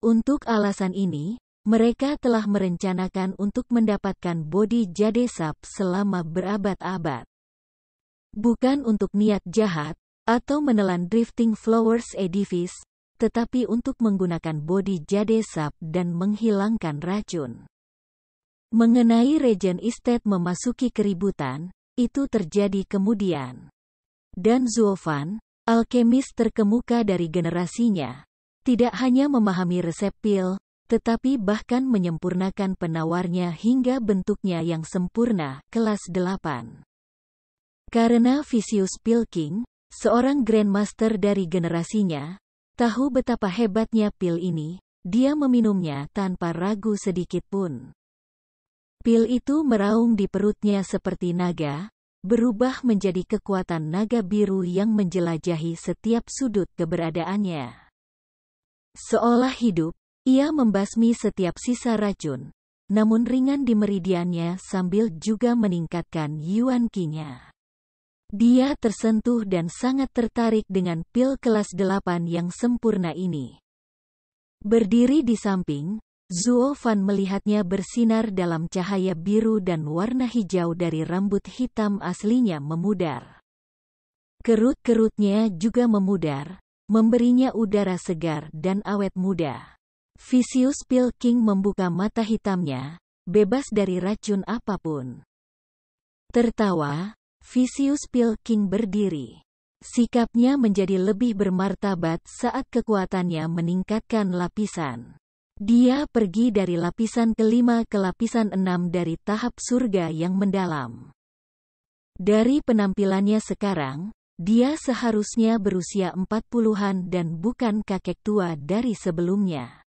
A: Untuk alasan ini, mereka telah merencanakan untuk mendapatkan bodi sap selama berabad-abad. Bukan untuk niat jahat, atau menelan drifting flowers edifice, tetapi untuk menggunakan bodi sap dan menghilangkan racun. Mengenai Regent Estate memasuki keributan, itu terjadi kemudian. Dan Zuofan, alkemis terkemuka dari generasinya, tidak hanya memahami resep pil, tetapi bahkan menyempurnakan penawarnya hingga bentuknya yang sempurna, kelas 8. Karena Visius Pilking, seorang grandmaster dari generasinya, tahu betapa hebatnya pil ini, dia meminumnya tanpa ragu sedikit pun. Pil itu meraung di perutnya seperti naga, berubah menjadi kekuatan naga biru yang menjelajahi setiap sudut keberadaannya. Seolah hidup, ia membasmi setiap sisa racun, namun ringan di meridiannya sambil juga meningkatkan yuan Qi-nya. Dia tersentuh dan sangat tertarik dengan pil kelas delapan yang sempurna ini. Berdiri di samping, Zuo Fan melihatnya bersinar dalam cahaya biru dan warna hijau dari rambut hitam aslinya memudar. Kerut-kerutnya juga memudar, memberinya udara segar dan awet muda. Visius Pilking membuka mata hitamnya, bebas dari racun apapun. Tertawa, Visius Pilking berdiri. Sikapnya menjadi lebih bermartabat saat kekuatannya meningkatkan lapisan. Dia pergi dari lapisan kelima ke lapisan enam dari tahap surga yang mendalam. Dari penampilannya sekarang, dia seharusnya berusia empat puluhan dan bukan kakek tua dari sebelumnya.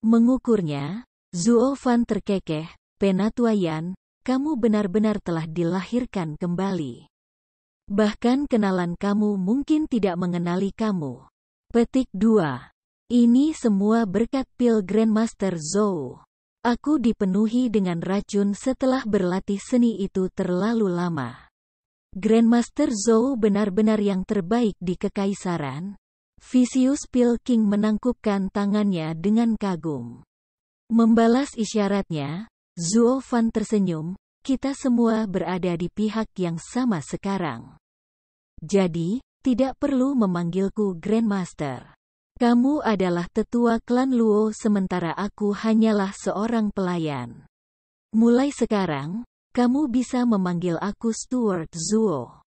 A: Mengukurnya, Zuo Fan terkekeh, Penatuayan, kamu benar-benar telah dilahirkan kembali. Bahkan kenalan kamu mungkin tidak mengenali kamu. Petik 2. Ini semua berkat pil Grandmaster Zhou. Aku dipenuhi dengan racun setelah berlatih seni itu terlalu lama. Grandmaster Zhou benar-benar yang terbaik di kekaisaran, Visius Pilking menangkupkan tangannya dengan kagum. Membalas isyaratnya, Zuo Fan tersenyum, kita semua berada di pihak yang sama sekarang. Jadi, tidak perlu memanggilku Grandmaster. Kamu adalah tetua klan Luo sementara aku hanyalah seorang pelayan. Mulai sekarang, kamu bisa memanggil aku Stuart Zuo.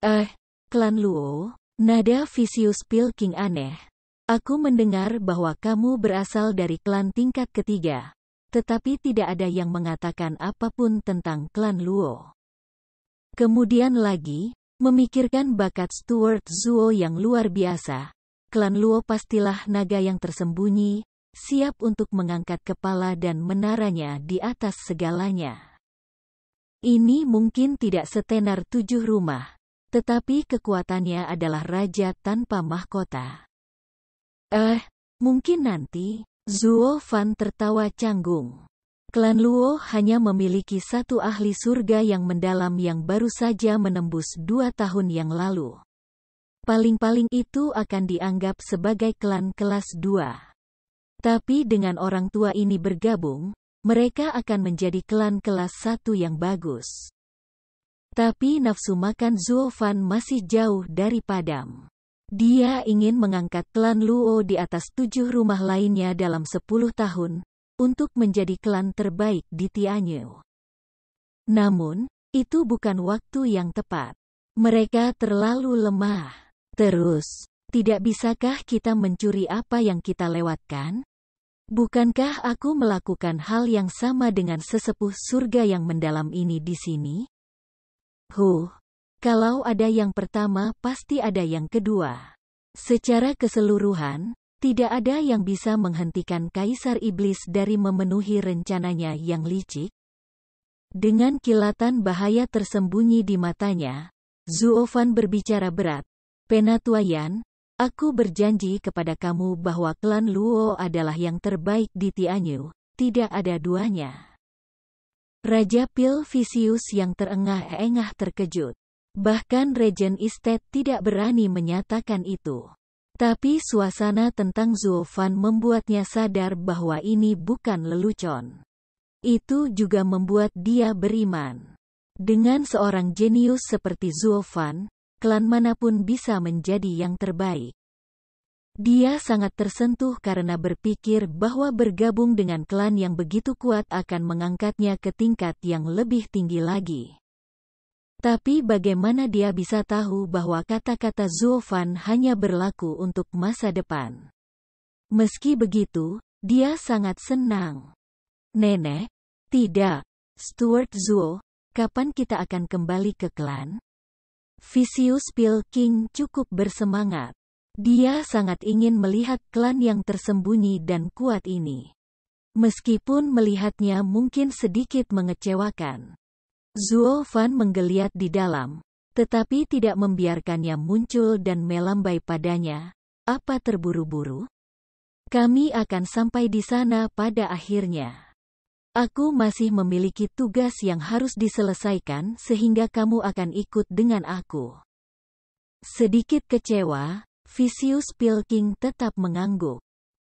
A: Eh, klan Luo, Nada visius Pilking aneh. Aku mendengar bahwa kamu berasal dari klan tingkat ketiga. Tetapi tidak ada yang mengatakan apapun tentang klan Luo. Kemudian lagi, memikirkan bakat Stuart Zuo yang luar biasa. Klan Luo pastilah naga yang tersembunyi, siap untuk mengangkat kepala dan menaranya di atas segalanya. Ini mungkin tidak setenar tujuh rumah, tetapi kekuatannya adalah raja tanpa mahkota. Eh, mungkin nanti, Zuo Fan tertawa canggung. Klan Luo hanya memiliki satu ahli surga yang mendalam yang baru saja menembus dua tahun yang lalu. Paling-paling itu akan dianggap sebagai klan kelas dua. Tapi dengan orang tua ini bergabung, mereka akan menjadi klan kelas satu yang bagus. Tapi nafsu makan Zuofan masih jauh dari padam. Dia ingin mengangkat klan Luo di atas tujuh rumah lainnya dalam sepuluh tahun, untuk menjadi klan terbaik di Tianyu. Namun, itu bukan waktu yang tepat. Mereka terlalu lemah. Terus, tidak bisakah kita mencuri apa yang kita lewatkan? Bukankah aku melakukan hal yang sama dengan sesepuh surga yang mendalam ini di sini? Huh. Kalau ada yang pertama, pasti ada yang kedua. Secara keseluruhan, tidak ada yang bisa menghentikan Kaisar Iblis dari memenuhi rencananya yang licik. Dengan kilatan bahaya tersembunyi di matanya, Zuofan berbicara berat. Penatuayan, aku berjanji kepada kamu bahwa klan Luo adalah yang terbaik di Tianyu, tidak ada duanya. Raja Pil Pilvisius yang terengah-engah terkejut. Bahkan Regen Istet tidak berani menyatakan itu. Tapi suasana tentang Zulfan membuatnya sadar bahwa ini bukan lelucon. Itu juga membuat dia beriman. Dengan seorang jenius seperti Zulfan, klan manapun bisa menjadi yang terbaik. Dia sangat tersentuh karena berpikir bahwa bergabung dengan klan yang begitu kuat akan mengangkatnya ke tingkat yang lebih tinggi lagi. Tapi bagaimana dia bisa tahu bahwa kata-kata Zuofan hanya berlaku untuk masa depan? Meski begitu, dia sangat senang. Nenek, tidak, Stuart Zuo, kapan kita akan kembali ke klan? Visius Pilking cukup bersemangat. Dia sangat ingin melihat klan yang tersembunyi dan kuat ini. Meskipun melihatnya mungkin sedikit mengecewakan. Zuo Fan menggeliat di dalam, tetapi tidak membiarkannya muncul dan melambai padanya. Apa terburu-buru? Kami akan sampai di sana pada akhirnya. Aku masih memiliki tugas yang harus diselesaikan sehingga kamu akan ikut dengan aku. Sedikit kecewa, Visius Pilking tetap mengangguk.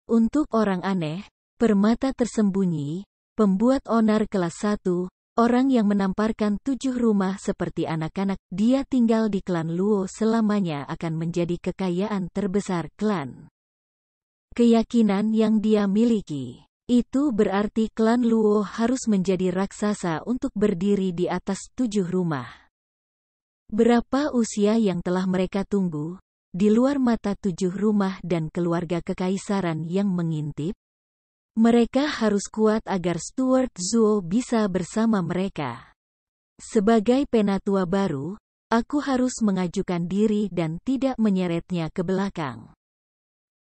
A: Untuk orang aneh, permata tersembunyi, pembuat onar kelas 1, orang yang menamparkan tujuh rumah seperti anak-anak, dia tinggal di klan Luo selamanya akan menjadi kekayaan terbesar klan. Keyakinan yang dia miliki, itu berarti klan Luo harus menjadi raksasa untuk berdiri di atas tujuh rumah. Berapa usia yang telah mereka tunggu? di luar mata tujuh rumah dan keluarga kekaisaran yang mengintip? Mereka harus kuat agar Stuart Zuo bisa bersama mereka. Sebagai penatua baru, aku harus mengajukan diri dan tidak menyeretnya ke belakang.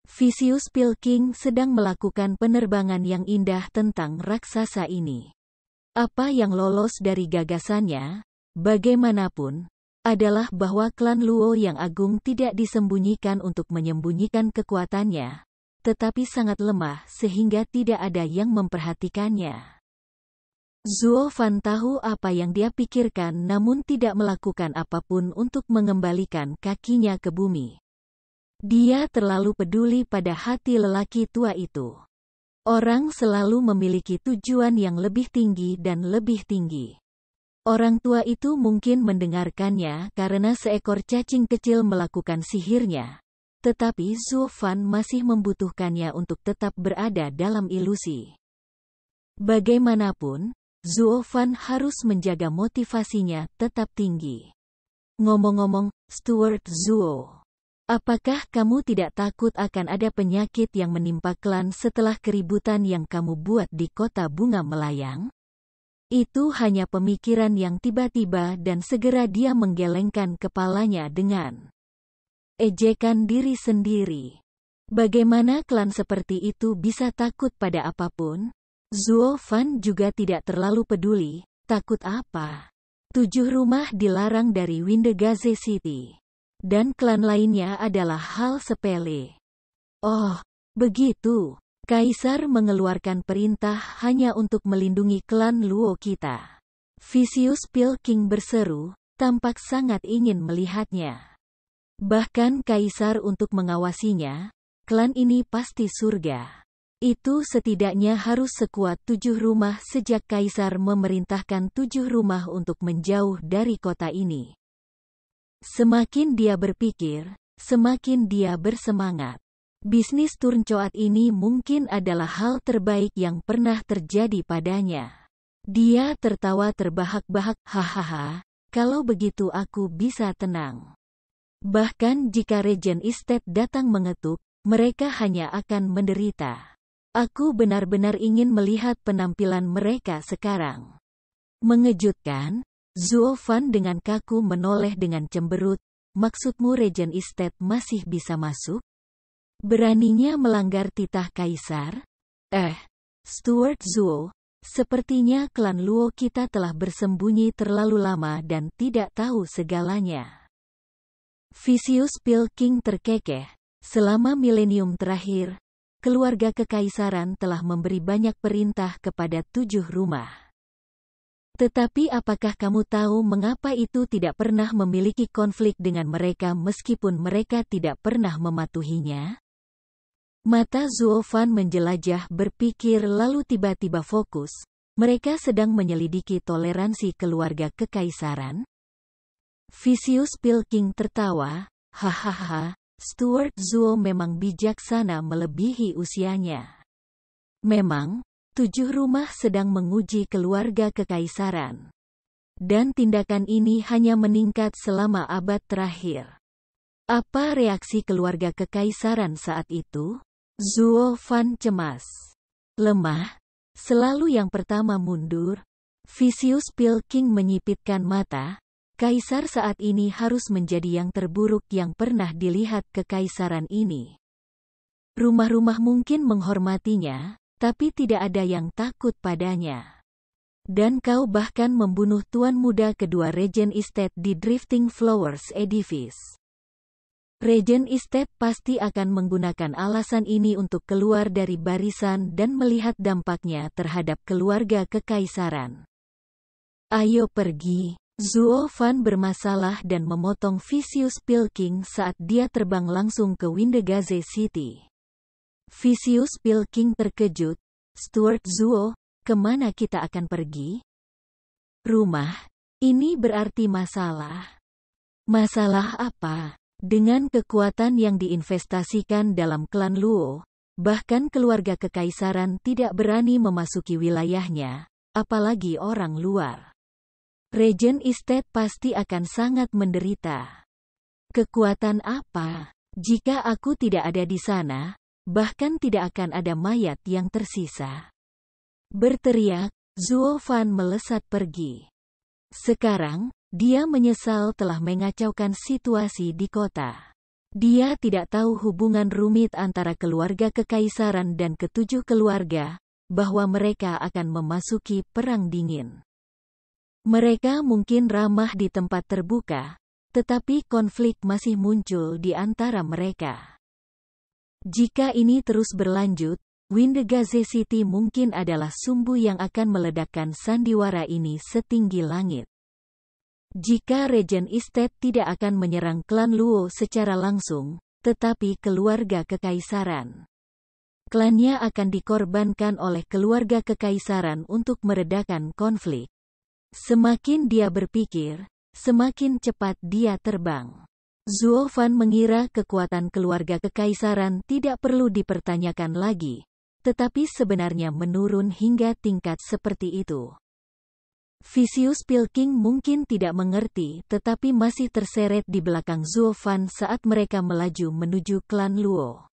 A: Visius Pilking sedang melakukan penerbangan yang indah tentang raksasa ini. Apa yang lolos dari gagasannya, bagaimanapun, adalah bahwa klan Luo yang agung tidak disembunyikan untuk menyembunyikan kekuatannya, tetapi sangat lemah sehingga tidak ada yang memperhatikannya. Zuo Fan tahu apa yang dia pikirkan namun tidak melakukan apapun untuk mengembalikan kakinya ke bumi. Dia terlalu peduli pada hati lelaki tua itu. Orang selalu memiliki tujuan yang lebih tinggi dan lebih tinggi. Orang tua itu mungkin mendengarkannya karena seekor cacing kecil melakukan sihirnya. Tetapi Zhu Fan masih membutuhkannya untuk tetap berada dalam ilusi. Bagaimanapun, Zhu Fan harus menjaga motivasinya tetap tinggi. Ngomong-ngomong, Stuart Zuo, apakah kamu tidak takut akan ada penyakit yang menimpa klan setelah keributan yang kamu buat di kota bunga melayang? Itu hanya pemikiran yang tiba-tiba dan segera dia menggelengkan kepalanya dengan ejekan diri sendiri. Bagaimana klan seperti itu bisa takut pada apapun? Zuo Fan juga tidak terlalu peduli, takut apa? Tujuh rumah dilarang dari Windegaze City. Dan klan lainnya adalah hal sepele. Oh, begitu. Kaisar mengeluarkan perintah hanya untuk melindungi klan Luo kita. Visius Pilking berseru, tampak sangat ingin melihatnya. Bahkan Kaisar untuk mengawasinya, klan ini pasti surga. Itu setidaknya harus sekuat tujuh rumah sejak Kaisar memerintahkan tujuh rumah untuk menjauh dari kota ini. Semakin dia berpikir, semakin dia bersemangat. Bisnis turncoat ini mungkin adalah hal terbaik yang pernah terjadi padanya. Dia tertawa terbahak-bahak, hahaha, kalau begitu aku bisa tenang. Bahkan jika Regen Estate datang mengetuk, mereka hanya akan menderita. Aku benar-benar ingin melihat penampilan mereka sekarang. Mengejutkan, Fan dengan kaku menoleh dengan cemberut, maksudmu Regen Estate masih bisa masuk? Beraninya melanggar titah kaisar? Eh, Stuart Zuo, sepertinya klan Luo kita telah bersembunyi terlalu lama dan tidak tahu segalanya. Visius Pilking terkekeh, selama milenium terakhir, keluarga kekaisaran telah memberi banyak perintah kepada tujuh rumah. Tetapi apakah kamu tahu mengapa itu tidak pernah memiliki konflik dengan mereka meskipun mereka tidak pernah mematuhinya? Mata Zuofan menjelajah berpikir lalu tiba-tiba fokus. Mereka sedang menyelidiki toleransi keluarga kekaisaran. Visius Pilking tertawa, hahaha, Stuart Zuo memang bijaksana melebihi usianya. Memang, tujuh rumah sedang menguji keluarga kekaisaran. Dan tindakan ini hanya meningkat selama abad terakhir. Apa reaksi keluarga kekaisaran saat itu? Zuo Fan cemas. Lemah, selalu yang pertama mundur. Visius Pilking menyipitkan mata. Kaisar saat ini harus menjadi yang terburuk yang pernah dilihat kekaisaran ini. Rumah-rumah mungkin menghormatinya, tapi tidak ada yang takut padanya. Dan kau bahkan membunuh tuan muda kedua Regent Estate di Drifting Flowers Edifice. Regent Estate pasti akan menggunakan alasan ini untuk keluar dari barisan dan melihat dampaknya terhadap keluarga kekaisaran. Ayo pergi. Zuo Fan bermasalah dan memotong Visius Pilking saat dia terbang langsung ke Windegaze City. Visius Pilking terkejut. Stuart Zuo, kemana kita akan pergi? Rumah. Ini berarti masalah. Masalah apa? Dengan kekuatan yang diinvestasikan dalam klan Luo, bahkan keluarga kekaisaran tidak berani memasuki wilayahnya, apalagi orang luar. Regent Estate pasti akan sangat menderita. Kekuatan apa? Jika aku tidak ada di sana, bahkan tidak akan ada mayat yang tersisa. Berteriak, Zuo Fan melesat pergi. Sekarang, dia menyesal telah mengacaukan situasi di kota. Dia tidak tahu hubungan rumit antara keluarga kekaisaran dan ketujuh keluarga, bahwa mereka akan memasuki perang dingin. Mereka mungkin ramah di tempat terbuka, tetapi konflik masih muncul di antara mereka. Jika ini terus berlanjut, Windegaze City mungkin adalah sumbu yang akan meledakkan sandiwara ini setinggi langit. Jika Regen Estate tidak akan menyerang klan Luo secara langsung, tetapi keluarga kekaisaran. Klannya akan dikorbankan oleh keluarga kekaisaran untuk meredakan konflik. Semakin dia berpikir, semakin cepat dia terbang. Zuo Fan mengira kekuatan keluarga kekaisaran tidak perlu dipertanyakan lagi, tetapi sebenarnya menurun hingga tingkat seperti itu. Visius Pilking mungkin tidak mengerti tetapi masih terseret di belakang Zuo Fan saat mereka melaju menuju klan Luo.